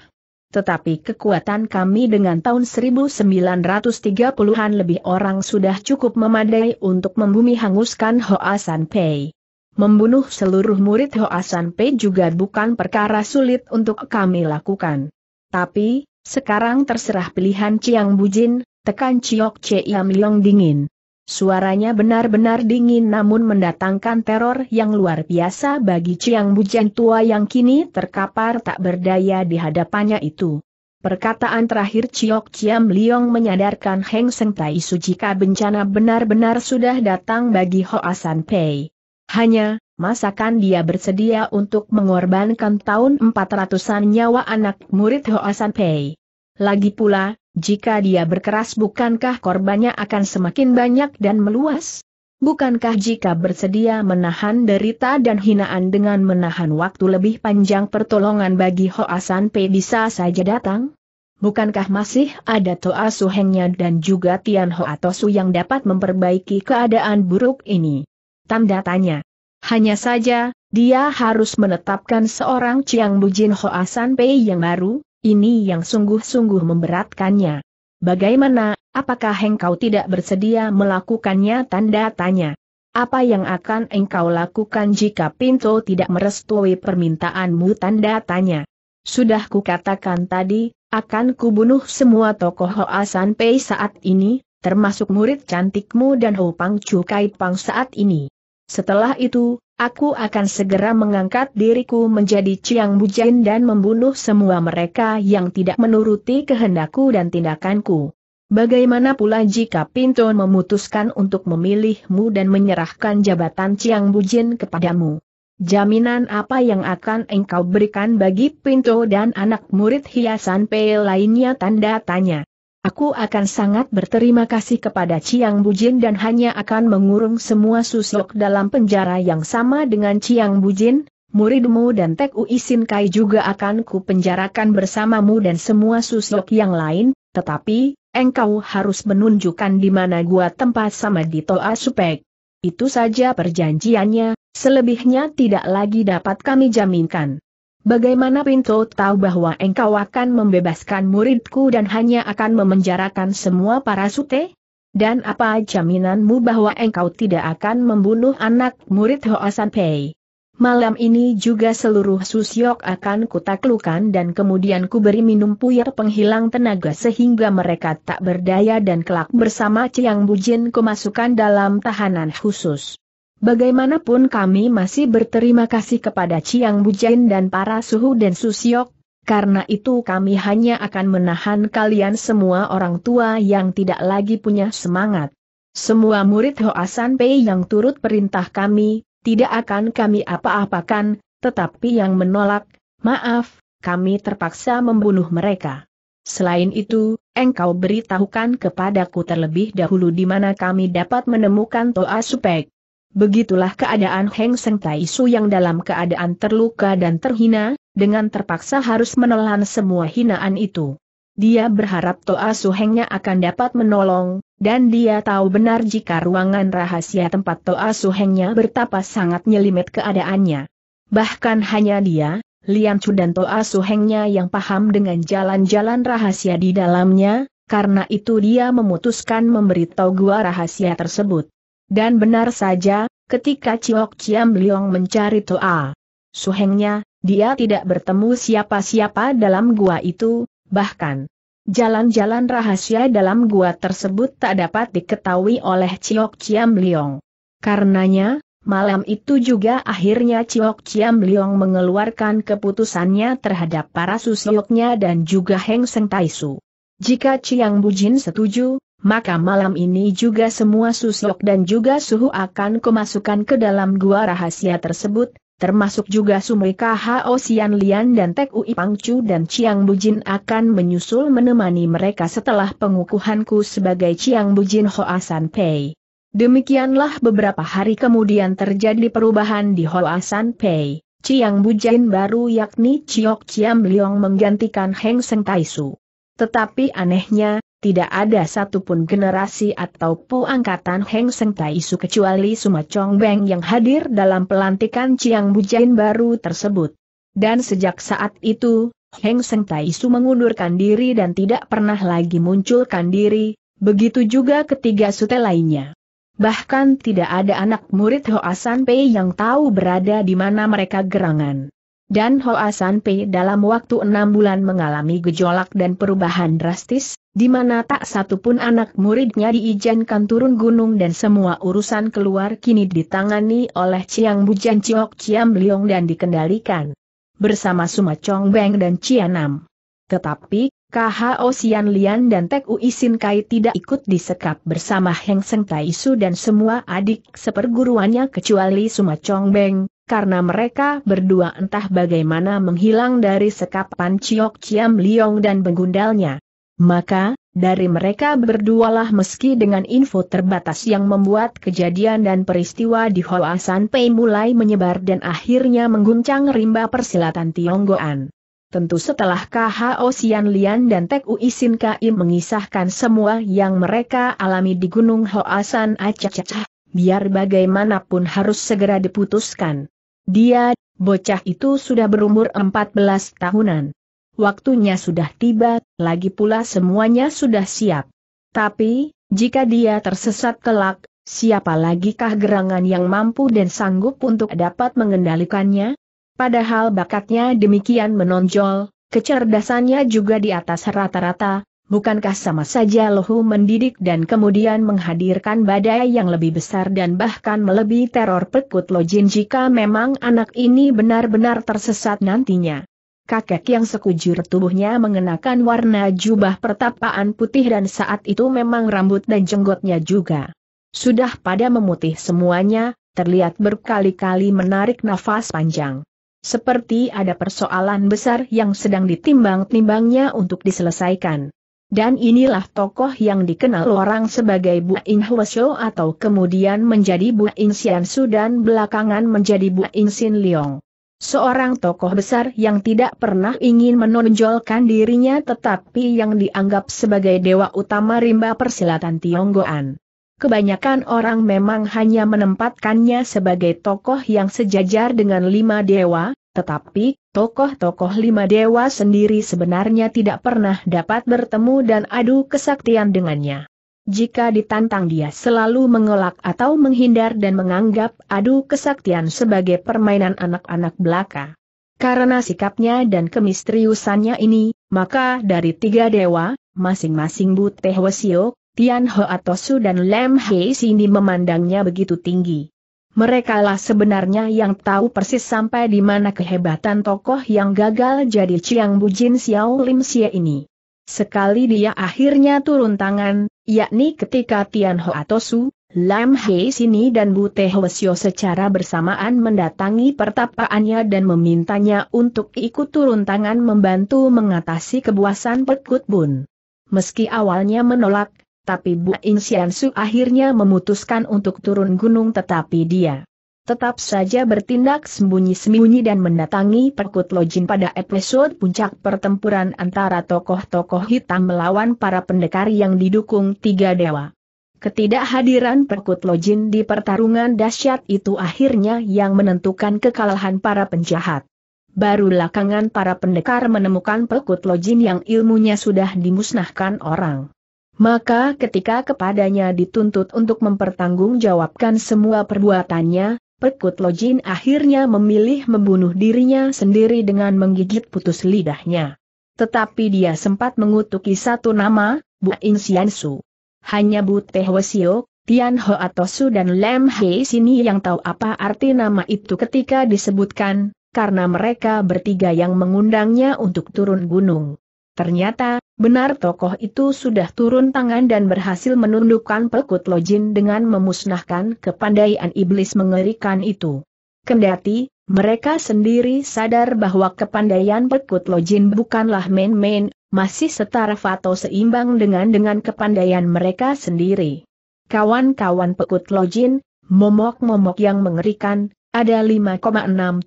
Tetapi kekuatan kami dengan tahun 1930-an lebih orang sudah cukup memadai untuk membumi hanguskan Hoa San Pei. Membunuh seluruh murid Hoa San Pei juga bukan perkara sulit untuk kami lakukan. Tapi, sekarang terserah pilihan Chiang Bujin, tekan Chiok Chiam Leong dingin. Suaranya benar-benar dingin namun mendatangkan teror yang luar biasa bagi Chiang Bujan tua yang kini terkapar tak berdaya di hadapannya itu. Perkataan terakhir Chiok Chiam Liong menyadarkan Heng Seng Tai Su jika bencana benar-benar sudah datang bagi Hoasan Asan Pei. Hanya, masakan dia bersedia untuk mengorbankan tahun 400-an nyawa anak murid Hoasan Asan Pei. Lagi pula, jika dia berkeras bukankah korbannya akan semakin banyak dan meluas? Bukankah jika bersedia menahan derita dan hinaan dengan menahan waktu lebih panjang pertolongan bagi Hoasan P bisa saja datang? Bukankah masih ada Toa Suhengnya dan juga Tian Ho atau Su yang dapat memperbaiki keadaan buruk ini? Tanda tanya. Hanya saja, dia harus menetapkan seorang Chiang Bujin Hoasan Pei yang baru, ini yang sungguh-sungguh memberatkannya. Bagaimana, apakah engkau tidak bersedia melakukannya tanda tanya? Apa yang akan engkau lakukan jika Pinto tidak merestui permintaanmu tanda tanya? Sudah kukatakan tadi, akan kubunuh semua tokoh Hoa Pei saat ini, termasuk murid cantikmu dan Ho Pang Chu Kai Pang saat ini. Setelah itu, Aku akan segera mengangkat diriku menjadi Ciang Bujain dan membunuh semua mereka yang tidak menuruti kehendakku dan tindakanku. Bagaimana pula jika Pinto memutuskan untuk memilihmu dan menyerahkan jabatan Ciang Bujin kepadamu? Jaminan apa yang akan engkau berikan bagi Pinto dan anak murid hiasan P lainnya tanda tanya aku akan sangat berterima kasih kepada Ciang Bujin dan hanya akan mengurung semua susuk dalam penjara yang sama dengan Ciang Bujin, muridmu dan Tek Ui Kai juga akan ku penjarakan bersamamu dan semua susuk yang lain, tetapi, engkau harus menunjukkan di mana gua tempat sama di Toa Supek. Itu saja perjanjiannya, selebihnya tidak lagi dapat kami jaminkan. Bagaimana Pinto tahu bahwa engkau akan membebaskan muridku dan hanya akan memenjarakan semua para sute? Dan apa jaminanmu bahwa engkau tidak akan membunuh anak murid Hoasan Pei? Malam ini juga seluruh susyok akan kutaklukan dan kemudian kuberi minum puyer penghilang tenaga sehingga mereka tak berdaya dan kelak bersama Ciang Bujin kemasukan dalam tahanan khusus. Bagaimanapun kami masih berterima kasih kepada Chiang Bujain dan para suhu dan susiok, karena itu kami hanya akan menahan kalian semua orang tua yang tidak lagi punya semangat. Semua murid Hoasan Pei yang turut perintah kami, tidak akan kami apa-apakan, tetapi yang menolak, maaf, kami terpaksa membunuh mereka. Selain itu, engkau beritahukan kepadaku terlebih dahulu di mana kami dapat menemukan Toa Supek. Begitulah keadaan Heng Seng Su yang dalam keadaan terluka dan terhina, dengan terpaksa harus menelan semua hinaan itu. Dia berharap Toa Su Hengnya akan dapat menolong, dan dia tahu benar jika ruangan rahasia tempat Toa Su Hengnya bertapa sangat nyelimet keadaannya. Bahkan hanya dia, Lian Chu dan Toa Su Hengnya yang paham dengan jalan-jalan rahasia di dalamnya, karena itu dia memutuskan memberitahu gua rahasia tersebut. Dan benar saja, ketika Ciok Ciam Liong mencari Toa Suhengnya, dia tidak bertemu siapa-siapa dalam gua itu, bahkan jalan-jalan rahasia dalam gua tersebut tak dapat diketahui oleh Ciok Ciam Liong. Karenanya, malam itu juga akhirnya Ciok Ciam Liong mengeluarkan keputusannya terhadap para susioknya dan juga Heng Seng Taisu. Jika Chiang Bujin setuju, maka malam ini juga semua susuk dan juga Suhu akan kemasukan ke dalam gua rahasia tersebut, termasuk juga Sumei KHO Sian Lian dan Tek Ui Pangcu dan Chiang Bujin akan menyusul menemani mereka setelah pengukuhanku sebagai Chiang Bujin Hoasan Pei. Demikianlah beberapa hari kemudian terjadi perubahan di Hoasan Pei. Chiang Bujin baru yakni Chiok Chiam Liong menggantikan Heng Seng Taisu. Tetapi anehnya, tidak ada satupun generasi atau pu angkatan Heng Seng Tai Su kecuali Suma Chong Beng yang hadir dalam pelantikan Chiang Bujain baru tersebut. Dan sejak saat itu, Heng Seng Tai Su mengundurkan diri dan tidak pernah lagi munculkan diri, begitu juga ketiga sute lainnya. Bahkan tidak ada anak murid Hoasan Pei yang tahu berada di mana mereka gerangan. Dan Hoasan Pei dalam waktu enam bulan mengalami gejolak dan perubahan drastis, di mana tak satu pun anak muridnya diizinkan turun gunung dan semua urusan keluar kini ditangani oleh Chiang Bujan Chiok Chiam Liong dan dikendalikan bersama Suma Chong Beng dan Chianam. Tetapi, KHO Sian Lian dan Tek Ui Sin Kai tidak ikut disekap bersama Heng Seng Tai Su dan semua adik seperguruannya kecuali Suma Chong Beng, karena mereka berdua entah bagaimana menghilang dari sekapan Chiok Chiam Liong dan begundalnya. Maka, dari mereka berdualah meski dengan info terbatas yang membuat kejadian dan peristiwa di Hoa San Pei mulai menyebar dan akhirnya mengguncang rimba persilatan Tionggoan. Tentu setelah KHO Sian Lian dan Tek Ui Sin Kai mengisahkan semua yang mereka alami di Gunung Hoa San Acacacah, biar bagaimanapun harus segera diputuskan. Dia, bocah itu sudah berumur 14 tahunan waktunya sudah tiba, lagi pula semuanya sudah siap. Tapi, jika dia tersesat kelak, siapa lagikah gerangan yang mampu dan sanggup untuk dapat mengendalikannya? Padahal bakatnya demikian menonjol, kecerdasannya juga di atas rata-rata, bukankah sama saja Lohu mendidik dan kemudian menghadirkan badai yang lebih besar dan bahkan melebihi teror pekut Lojin jika memang anak ini benar-benar tersesat nantinya? Kakek yang sekujur tubuhnya mengenakan warna jubah pertapaan putih dan saat itu memang rambut dan jenggotnya juga. Sudah pada memutih semuanya, terlihat berkali-kali menarik nafas panjang. Seperti ada persoalan besar yang sedang ditimbang-timbangnya untuk diselesaikan. Dan inilah tokoh yang dikenal orang sebagai Bu In Hwasyo atau kemudian menjadi Bu In Xian Su dan belakangan menjadi Bu In Sin Leong. Seorang tokoh besar yang tidak pernah ingin menonjolkan dirinya tetapi yang dianggap sebagai dewa utama rimba persilatan Tionggoan. Kebanyakan orang memang hanya menempatkannya sebagai tokoh yang sejajar dengan lima dewa, tetapi, tokoh-tokoh lima dewa sendiri sebenarnya tidak pernah dapat bertemu dan adu kesaktian dengannya. Jika ditantang dia selalu mengelak atau menghindar dan menganggap adu kesaktian sebagai permainan anak-anak belaka. Karena sikapnya dan kemisteriusannya ini, maka dari tiga dewa, masing-masing Buteh Hwasio, Tian Ho Atosu dan Lem Hei Sini memandangnya begitu tinggi. Merekalah sebenarnya yang tahu persis sampai di mana kehebatan tokoh yang gagal jadi Chiang Jin Xiao Lim Xie ini. Sekali dia akhirnya turun tangan, yakni ketika Tian Ho Su, Lam Hei Sini dan Bu Teh Hwasyo secara bersamaan mendatangi pertapaannya dan memintanya untuk ikut turun tangan membantu mengatasi kebuasan Pekut Bun. Meski awalnya menolak, tapi Bu In Su akhirnya memutuskan untuk turun gunung tetapi dia tetap saja bertindak sembunyi-sembunyi dan mendatangi Perkut Lojin pada episode puncak pertempuran antara tokoh-tokoh hitam melawan para pendekar yang didukung tiga dewa. Ketidakhadiran Perkut Lojin di pertarungan dahsyat itu akhirnya yang menentukan kekalahan para penjahat. Baru lakangan para pendekar menemukan Perkut Lojin yang ilmunya sudah dimusnahkan orang. Maka ketika kepadanya dituntut untuk mempertanggungjawabkan semua perbuatannya, Perkut Lojin akhirnya memilih membunuh dirinya sendiri dengan menggigit putus lidahnya. Tetapi dia sempat mengutuki satu nama, Bu In Sian Su. Hanya Bu Teh Wesio, Tian Ho atau Su dan Lem Hei sini yang tahu apa arti nama itu ketika disebutkan, karena mereka bertiga yang mengundangnya untuk turun gunung. Ternyata, Benar tokoh itu sudah turun tangan dan berhasil menundukkan Pekut Lojin dengan memusnahkan kepandaian iblis mengerikan itu. Kendati, mereka sendiri sadar bahwa kepandaian Pekut Lojin bukanlah main-main, masih setara atau seimbang dengan dengan kepandaian mereka sendiri. Kawan-kawan Pekut Lojin, momok-momok yang mengerikan, ada 5,6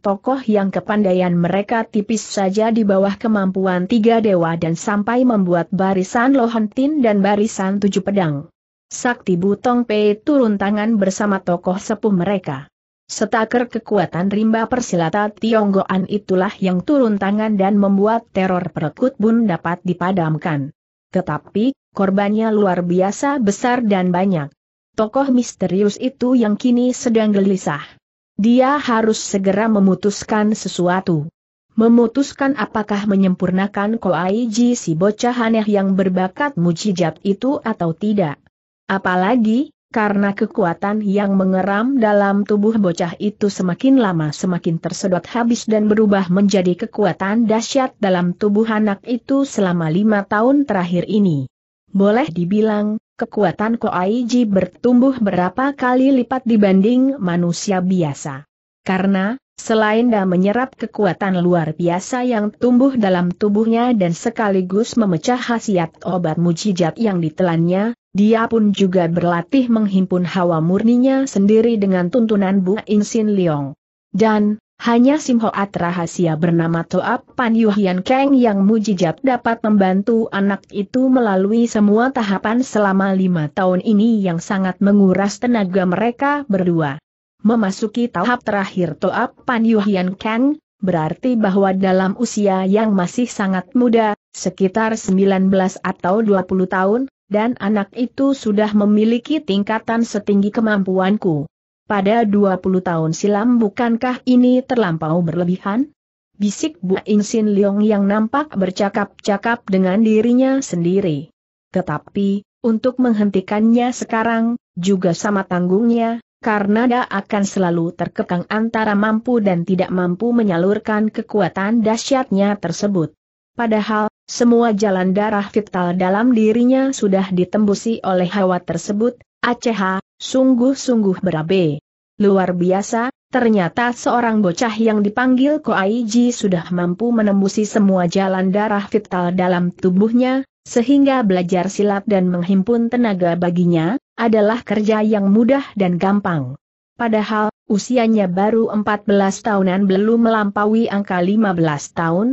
tokoh yang kepandaian mereka tipis saja di bawah kemampuan tiga dewa dan sampai membuat barisan Lohentin dan barisan tujuh pedang. Sakti Butong Pei turun tangan bersama tokoh sepuh mereka. Setaker kekuatan rimba persilata Tionggoan itulah yang turun tangan dan membuat teror perekut bun dapat dipadamkan. Tetapi, korbannya luar biasa besar dan banyak. Tokoh misterius itu yang kini sedang gelisah. Dia harus segera memutuskan sesuatu. Memutuskan apakah menyempurnakan Koaiji si bocah aneh yang berbakat mujijat itu atau tidak. Apalagi, karena kekuatan yang mengeram dalam tubuh bocah itu semakin lama semakin tersedot habis dan berubah menjadi kekuatan dahsyat dalam tubuh anak itu selama lima tahun terakhir ini. Boleh dibilang, kekuatan Koaiji bertumbuh berapa kali lipat dibanding manusia biasa. Karena, selain dah menyerap kekuatan luar biasa yang tumbuh dalam tubuhnya dan sekaligus memecah khasiat obat mujijat yang ditelannya, dia pun juga berlatih menghimpun hawa murninya sendiri dengan tuntunan Bu Insin Leong. Dan, hanya Sim Hoat rahasia bernama Toap Pan Yuhian Kang yang mujijat dapat membantu anak itu melalui semua tahapan selama lima tahun ini yang sangat menguras tenaga mereka berdua. Memasuki tahap terakhir Toap Pan Yuhian Kang, berarti bahwa dalam usia yang masih sangat muda, sekitar 19 atau 20 tahun, dan anak itu sudah memiliki tingkatan setinggi kemampuanku. Pada 20 tahun silam bukankah ini terlampau berlebihan? Bisik Bu Insin Leong yang nampak bercakap-cakap dengan dirinya sendiri. Tetapi, untuk menghentikannya sekarang, juga sama tanggungnya, karena dia akan selalu terkekang antara mampu dan tidak mampu menyalurkan kekuatan dahsyatnya tersebut. Padahal, semua jalan darah vital dalam dirinya sudah ditembusi oleh hawa tersebut, Aceh, sungguh-sungguh berabe. Luar biasa, ternyata seorang bocah yang dipanggil Ko Koaiji sudah mampu menembusi semua jalan darah vital dalam tubuhnya, sehingga belajar silat dan menghimpun tenaga baginya, adalah kerja yang mudah dan gampang. Padahal, usianya baru 14 tahunan belum melampaui angka 15 tahun.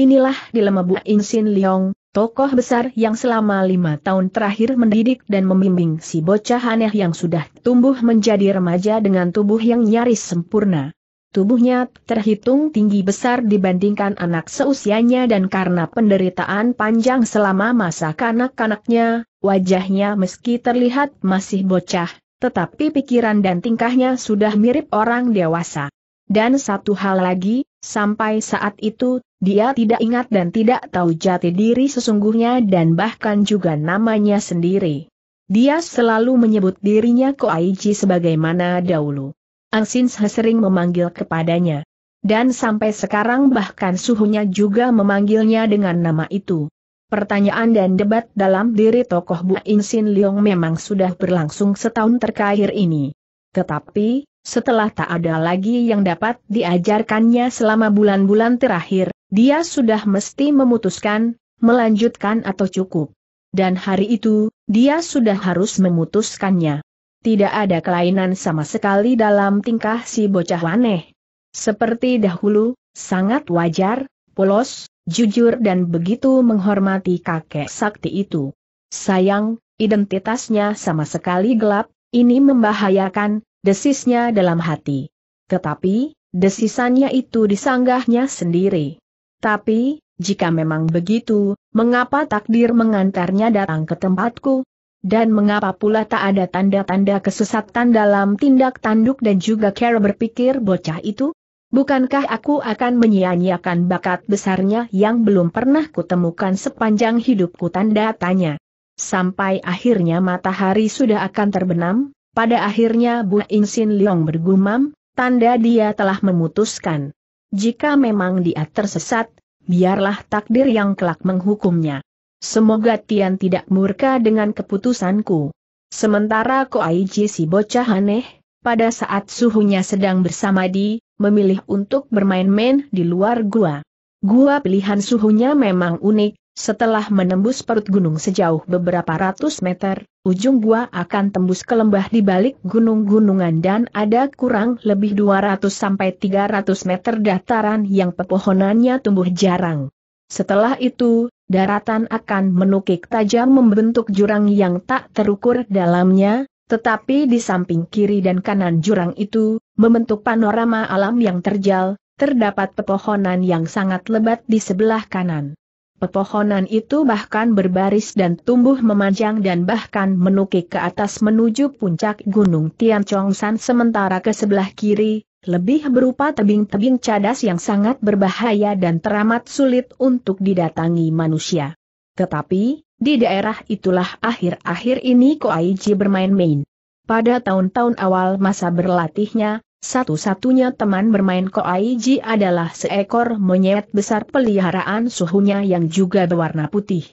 Inilah dilema Bu Insin Liong, Tokoh besar yang selama lima tahun terakhir mendidik dan membimbing si bocah aneh yang sudah tumbuh menjadi remaja dengan tubuh yang nyaris sempurna. Tubuhnya terhitung tinggi besar dibandingkan anak seusianya dan karena penderitaan panjang selama masa kanak-kanaknya, wajahnya meski terlihat masih bocah, tetapi pikiran dan tingkahnya sudah mirip orang dewasa. Dan satu hal lagi, Sampai saat itu, dia tidak ingat dan tidak tahu jati diri sesungguhnya dan bahkan juga namanya sendiri. Dia selalu menyebut dirinya Koaichi sebagaimana dahulu. Angsin sering memanggil kepadanya. Dan sampai sekarang bahkan suhunya juga memanggilnya dengan nama itu. Pertanyaan dan debat dalam diri tokoh Bu Insin Leong memang sudah berlangsung setahun terakhir ini. Tetapi, setelah tak ada lagi yang dapat diajarkannya selama bulan-bulan terakhir, dia sudah mesti memutuskan, melanjutkan atau cukup. Dan hari itu, dia sudah harus memutuskannya. Tidak ada kelainan sama sekali dalam tingkah si bocah aneh. Seperti dahulu, sangat wajar, polos, jujur dan begitu menghormati kakek sakti itu. Sayang, identitasnya sama sekali gelap, ini membahayakan, desisnya dalam hati. Tetapi, desisannya itu disanggahnya sendiri. Tapi, jika memang begitu, mengapa takdir mengantarnya datang ke tempatku? Dan mengapa pula tak ada tanda-tanda kesesatan dalam tindak tanduk dan juga cara berpikir bocah itu? Bukankah aku akan menyia-nyiakan bakat besarnya yang belum pernah kutemukan sepanjang hidupku tanda tanya? Sampai akhirnya matahari sudah akan terbenam, pada akhirnya Bu Insin Leong bergumam, tanda dia telah memutuskan. Jika memang dia tersesat, biarlah takdir yang kelak menghukumnya. Semoga Tian tidak murka dengan keputusanku. Sementara Ko Aiji si bocah aneh, pada saat suhunya sedang bersama di, memilih untuk bermain-main di luar gua. Gua pilihan suhunya memang unik, setelah menembus perut gunung sejauh beberapa ratus meter, ujung gua akan tembus ke lembah di balik gunung-gunungan dan ada kurang lebih 200 300 meter dataran yang pepohonannya tumbuh jarang. Setelah itu, daratan akan menukik tajam membentuk jurang yang tak terukur dalamnya, tetapi di samping kiri dan kanan jurang itu, membentuk panorama alam yang terjal, terdapat pepohonan yang sangat lebat di sebelah kanan. Pepohonan itu bahkan berbaris dan tumbuh memanjang dan bahkan menukik ke atas menuju puncak Gunung Tian Chong San sementara ke sebelah kiri, lebih berupa tebing-tebing cadas yang sangat berbahaya dan teramat sulit untuk didatangi manusia. Tetapi, di daerah itulah akhir-akhir ini Koaiji bermain-main. Pada tahun-tahun awal masa berlatihnya, satu-satunya teman bermain Koaiji adalah seekor monyet besar peliharaan suhunya yang juga berwarna putih.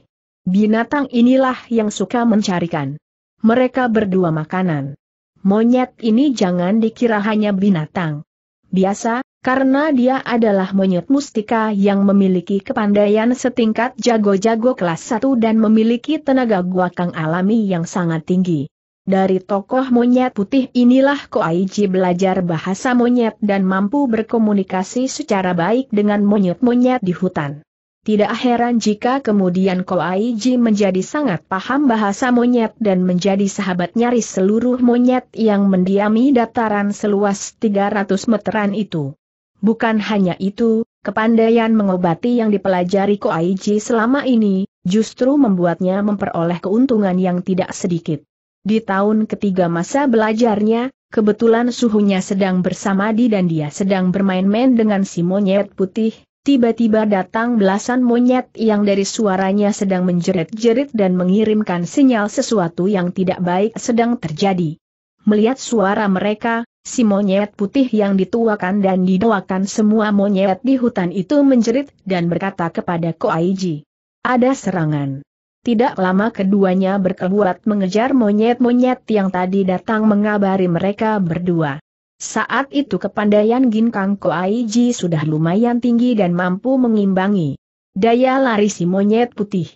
Binatang inilah yang suka mencarikan. Mereka berdua makanan. Monyet ini jangan dikira hanya binatang. Biasa, karena dia adalah monyet mustika yang memiliki kepandaian setingkat jago-jago kelas 1 dan memiliki tenaga guakang alami yang sangat tinggi. Dari tokoh monyet putih inilah Ko Aiji belajar bahasa monyet dan mampu berkomunikasi secara baik dengan monyet-monyet di hutan. Tidak heran jika kemudian Ko Aiji menjadi sangat paham bahasa monyet dan menjadi sahabat nyaris seluruh monyet yang mendiami dataran seluas 300 meteran itu. Bukan hanya itu, kepandaian mengobati yang dipelajari Ko Aiji selama ini, justru membuatnya memperoleh keuntungan yang tidak sedikit. Di tahun ketiga masa belajarnya, kebetulan suhunya sedang bersama Di dan dia sedang bermain-main dengan si monyet putih, tiba-tiba datang belasan monyet yang dari suaranya sedang menjerit-jerit dan mengirimkan sinyal sesuatu yang tidak baik sedang terjadi. Melihat suara mereka, si monyet putih yang dituakan dan didoakan semua monyet di hutan itu menjerit dan berkata kepada Koaiji. Ada serangan. Tidak lama keduanya berkeluat mengejar monyet-monyet yang tadi datang mengabari mereka berdua. Saat itu kepandaian Ginkang Koaiji sudah lumayan tinggi dan mampu mengimbangi daya lari si monyet putih.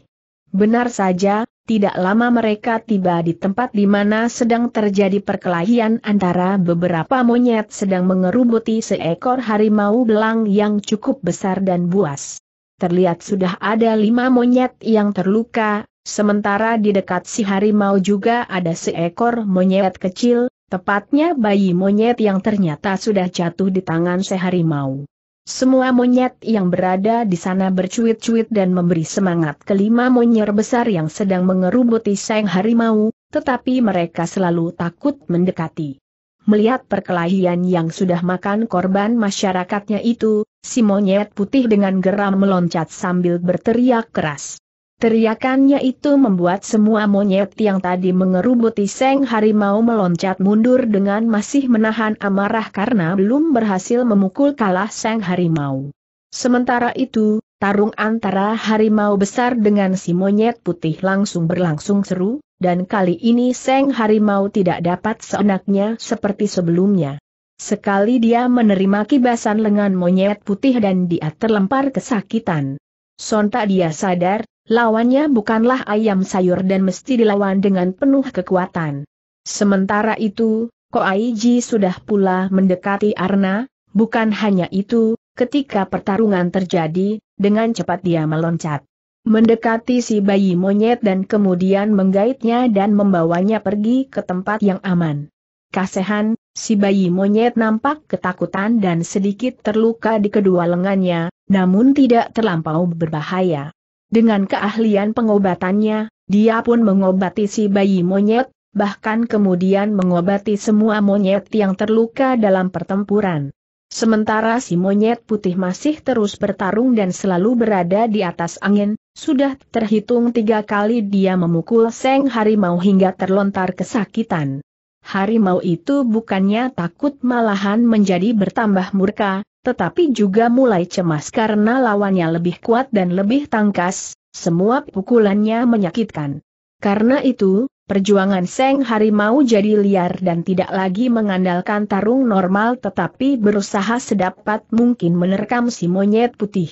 Benar saja, tidak lama mereka tiba di tempat di mana sedang terjadi perkelahian antara beberapa monyet sedang mengerubuti seekor harimau belang yang cukup besar dan buas terlihat sudah ada lima monyet yang terluka, sementara di dekat si harimau juga ada seekor monyet kecil, tepatnya bayi monyet yang ternyata sudah jatuh di tangan si harimau. Semua monyet yang berada di sana bercuit-cuit dan memberi semangat kelima monyet besar yang sedang mengerubuti sang harimau, tetapi mereka selalu takut mendekati melihat perkelahian yang sudah makan korban masyarakatnya itu, si monyet putih dengan geram meloncat sambil berteriak keras. Teriakannya itu membuat semua monyet yang tadi mengerubuti Seng Harimau meloncat mundur dengan masih menahan amarah karena belum berhasil memukul kalah Seng Harimau. Sementara itu, tarung antara harimau besar dengan si monyet putih langsung berlangsung seru, dan kali ini Seng Harimau tidak dapat seenaknya seperti sebelumnya. Sekali dia menerima kibasan lengan monyet putih dan dia terlempar kesakitan. Sontak dia sadar, lawannya bukanlah ayam sayur dan mesti dilawan dengan penuh kekuatan. Sementara itu, Ko Koaiji sudah pula mendekati Arna, bukan hanya itu, ketika pertarungan terjadi, dengan cepat dia meloncat mendekati si bayi monyet dan kemudian menggaitnya dan membawanya pergi ke tempat yang aman. Kasehan, si bayi monyet nampak ketakutan dan sedikit terluka di kedua lengannya, namun tidak terlampau berbahaya. Dengan keahlian pengobatannya, dia pun mengobati si bayi monyet, bahkan kemudian mengobati semua monyet yang terluka dalam pertempuran. Sementara si monyet putih masih terus bertarung dan selalu berada di atas angin, sudah terhitung tiga kali dia memukul Seng Harimau hingga terlontar kesakitan. Harimau itu bukannya takut malahan menjadi bertambah murka, tetapi juga mulai cemas karena lawannya lebih kuat dan lebih tangkas, semua pukulannya menyakitkan. Karena itu, Perjuangan Seng Harimau jadi liar dan tidak lagi mengandalkan tarung normal tetapi berusaha sedapat mungkin menerkam si monyet putih.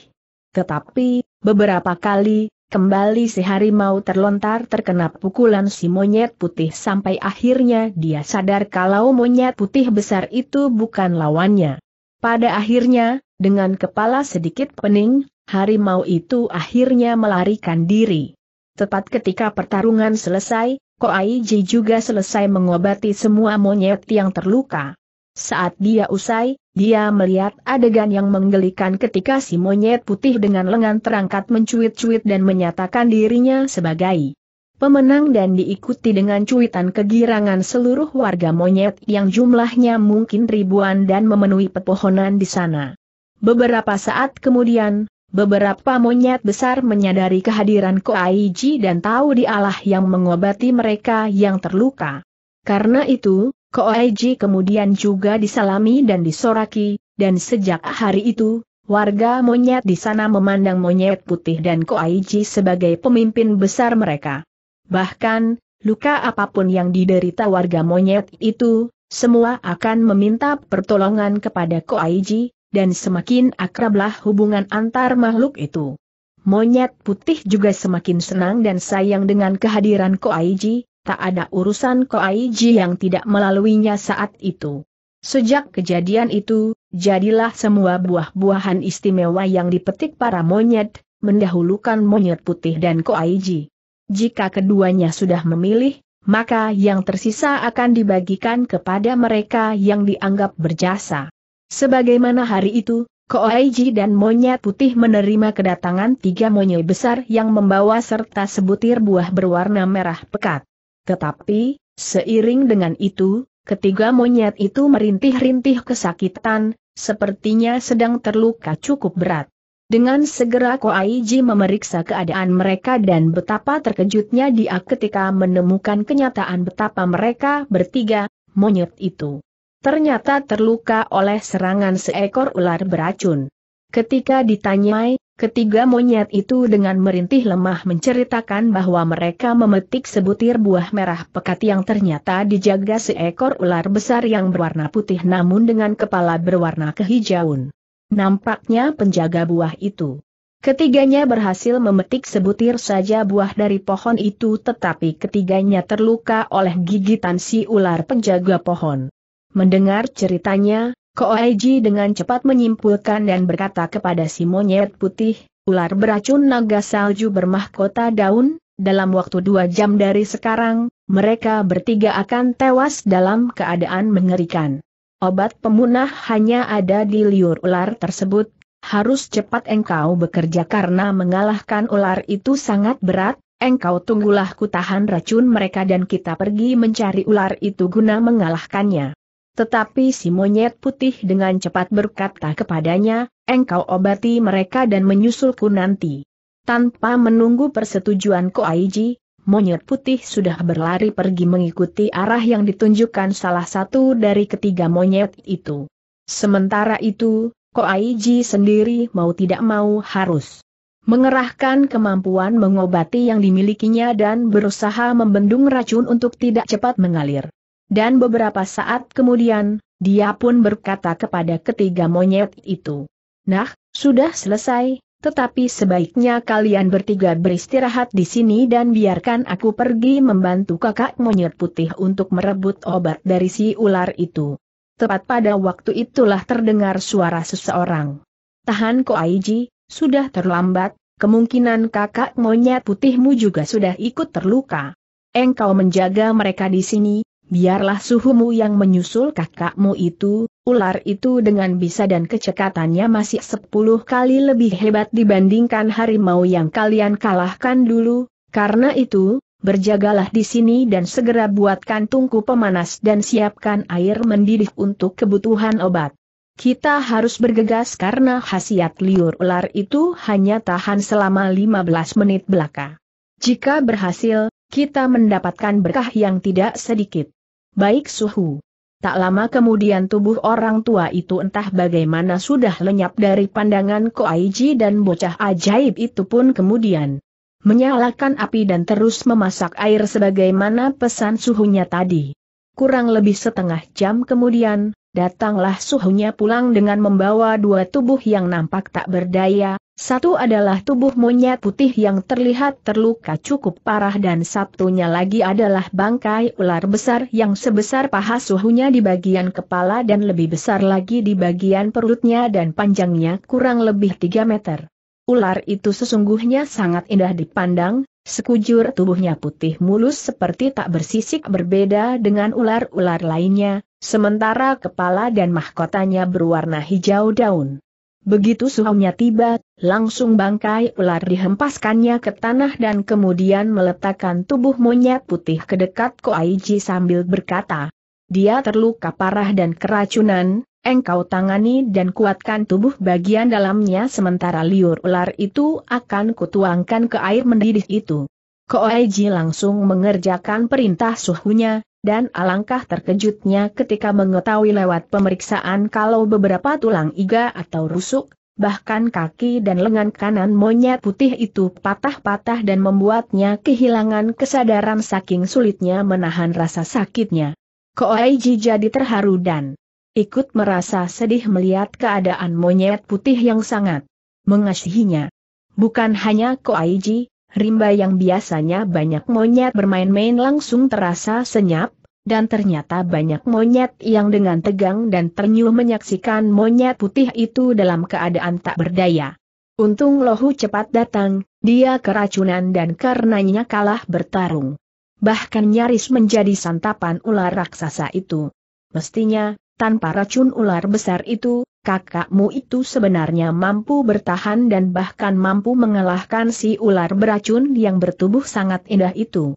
Tetapi, Beberapa kali, kembali si harimau terlontar terkena pukulan si monyet putih sampai akhirnya dia sadar kalau monyet putih besar itu bukan lawannya. Pada akhirnya, dengan kepala sedikit pening, harimau itu akhirnya melarikan diri. Tepat ketika pertarungan selesai, Koai Ji juga selesai mengobati semua monyet yang terluka. Saat dia usai, dia melihat adegan yang menggelikan ketika si monyet putih dengan lengan terangkat mencuit-cuit dan menyatakan dirinya sebagai pemenang dan diikuti dengan cuitan kegirangan seluruh warga monyet yang jumlahnya mungkin ribuan dan memenuhi pepohonan di sana. Beberapa saat kemudian, beberapa monyet besar menyadari kehadiran Koaiji dan tahu dialah yang mengobati mereka yang terluka. Karena itu, Koeji kemudian juga disalami dan disoraki, dan sejak hari itu, warga monyet di sana memandang monyet putih dan Koeji sebagai pemimpin besar mereka. Bahkan, luka apapun yang diderita warga monyet itu, semua akan meminta pertolongan kepada Koeji, dan semakin akrablah hubungan antar makhluk itu. Monyet putih juga semakin senang dan sayang dengan kehadiran Koaiji, tak ada urusan Koaiji yang tidak melaluinya saat itu. Sejak kejadian itu, jadilah semua buah-buahan istimewa yang dipetik para monyet, mendahulukan monyet putih dan Koaiji. Jika keduanya sudah memilih, maka yang tersisa akan dibagikan kepada mereka yang dianggap berjasa. Sebagaimana hari itu, Koaiji dan monyet putih menerima kedatangan tiga monyet besar yang membawa serta sebutir buah berwarna merah pekat. Tetapi, seiring dengan itu, ketiga monyet itu merintih-rintih kesakitan, sepertinya sedang terluka cukup berat. Dengan segera Koaiji memeriksa keadaan mereka dan betapa terkejutnya dia ketika menemukan kenyataan betapa mereka bertiga, monyet itu. Ternyata terluka oleh serangan seekor ular beracun. Ketika ditanyai, Ketiga monyet itu dengan merintih lemah menceritakan bahwa mereka memetik sebutir buah merah pekat yang ternyata dijaga seekor ular besar yang berwarna putih namun dengan kepala berwarna kehijauan. Nampaknya penjaga buah itu. Ketiganya berhasil memetik sebutir saja buah dari pohon itu tetapi ketiganya terluka oleh gigitan si ular penjaga pohon. Mendengar ceritanya, Koaiji dengan cepat menyimpulkan dan berkata kepada si monyet putih, ular beracun naga salju bermahkota daun, dalam waktu dua jam dari sekarang, mereka bertiga akan tewas dalam keadaan mengerikan. Obat pemunah hanya ada di liur ular tersebut, harus cepat engkau bekerja karena mengalahkan ular itu sangat berat, engkau tunggulah kutahan racun mereka dan kita pergi mencari ular itu guna mengalahkannya. Tetapi si monyet putih dengan cepat berkata kepadanya, engkau obati mereka dan menyusulku nanti. Tanpa menunggu persetujuan Ko Aiji, monyet putih sudah berlari pergi mengikuti arah yang ditunjukkan salah satu dari ketiga monyet itu. Sementara itu, Ko Aiji sendiri mau tidak mau harus mengerahkan kemampuan mengobati yang dimilikinya dan berusaha membendung racun untuk tidak cepat mengalir. Dan beberapa saat kemudian, dia pun berkata kepada ketiga monyet itu. Nah, sudah selesai, tetapi sebaiknya kalian bertiga beristirahat di sini dan biarkan aku pergi membantu kakak monyet putih untuk merebut obat dari si ular itu. Tepat pada waktu itulah terdengar suara seseorang. Tahan Aiji, sudah terlambat, kemungkinan kakak monyet putihmu juga sudah ikut terluka. Engkau menjaga mereka di sini, Biarlah suhumu yang menyusul kakakmu itu, ular itu dengan bisa dan kecekatannya masih sepuluh kali lebih hebat dibandingkan harimau yang kalian kalahkan dulu, karena itu, berjagalah di sini dan segera buatkan tungku pemanas dan siapkan air mendidih untuk kebutuhan obat. Kita harus bergegas karena khasiat liur ular itu hanya tahan selama 15 menit belaka. Jika berhasil, kita mendapatkan berkah yang tidak sedikit. Baik suhu. Tak lama kemudian tubuh orang tua itu entah bagaimana sudah lenyap dari pandangan Koaiji dan bocah ajaib itu pun kemudian menyalakan api dan terus memasak air sebagaimana pesan suhunya tadi. Kurang lebih setengah jam kemudian, datanglah suhunya pulang dengan membawa dua tubuh yang nampak tak berdaya, satu adalah tubuh monyet putih yang terlihat terluka cukup parah dan satunya lagi adalah bangkai ular besar yang sebesar paha suhunya di bagian kepala dan lebih besar lagi di bagian perutnya dan panjangnya kurang lebih 3 meter. Ular itu sesungguhnya sangat indah dipandang, sekujur tubuhnya putih mulus seperti tak bersisik berbeda dengan ular-ular lainnya, sementara kepala dan mahkotanya berwarna hijau daun. Begitu suhunya tiba, langsung bangkai ular dihempaskannya ke tanah dan kemudian meletakkan tubuh monyet putih ke dekat Koaiji sambil berkata, Dia terluka parah dan keracunan, engkau tangani dan kuatkan tubuh bagian dalamnya sementara liur ular itu akan kutuangkan ke air mendidih itu. Koeji langsung mengerjakan perintah suhunya, dan alangkah terkejutnya ketika mengetahui lewat pemeriksaan kalau beberapa tulang iga atau rusuk, bahkan kaki dan lengan kanan monyet putih itu patah-patah dan membuatnya kehilangan kesadaran saking sulitnya menahan rasa sakitnya. Koeji jadi terharu dan ikut merasa sedih melihat keadaan monyet putih yang sangat mengasihinya. Bukan hanya Koeji, rimba yang biasanya banyak monyet bermain-main langsung terasa senyap, dan ternyata banyak monyet yang dengan tegang dan ternyuh menyaksikan monyet putih itu dalam keadaan tak berdaya. Untung Lohu cepat datang, dia keracunan dan karenanya kalah bertarung. Bahkan nyaris menjadi santapan ular raksasa itu. Mestinya, tanpa racun ular besar itu, kakakmu itu sebenarnya mampu bertahan dan bahkan mampu mengalahkan si ular beracun yang bertubuh sangat indah itu.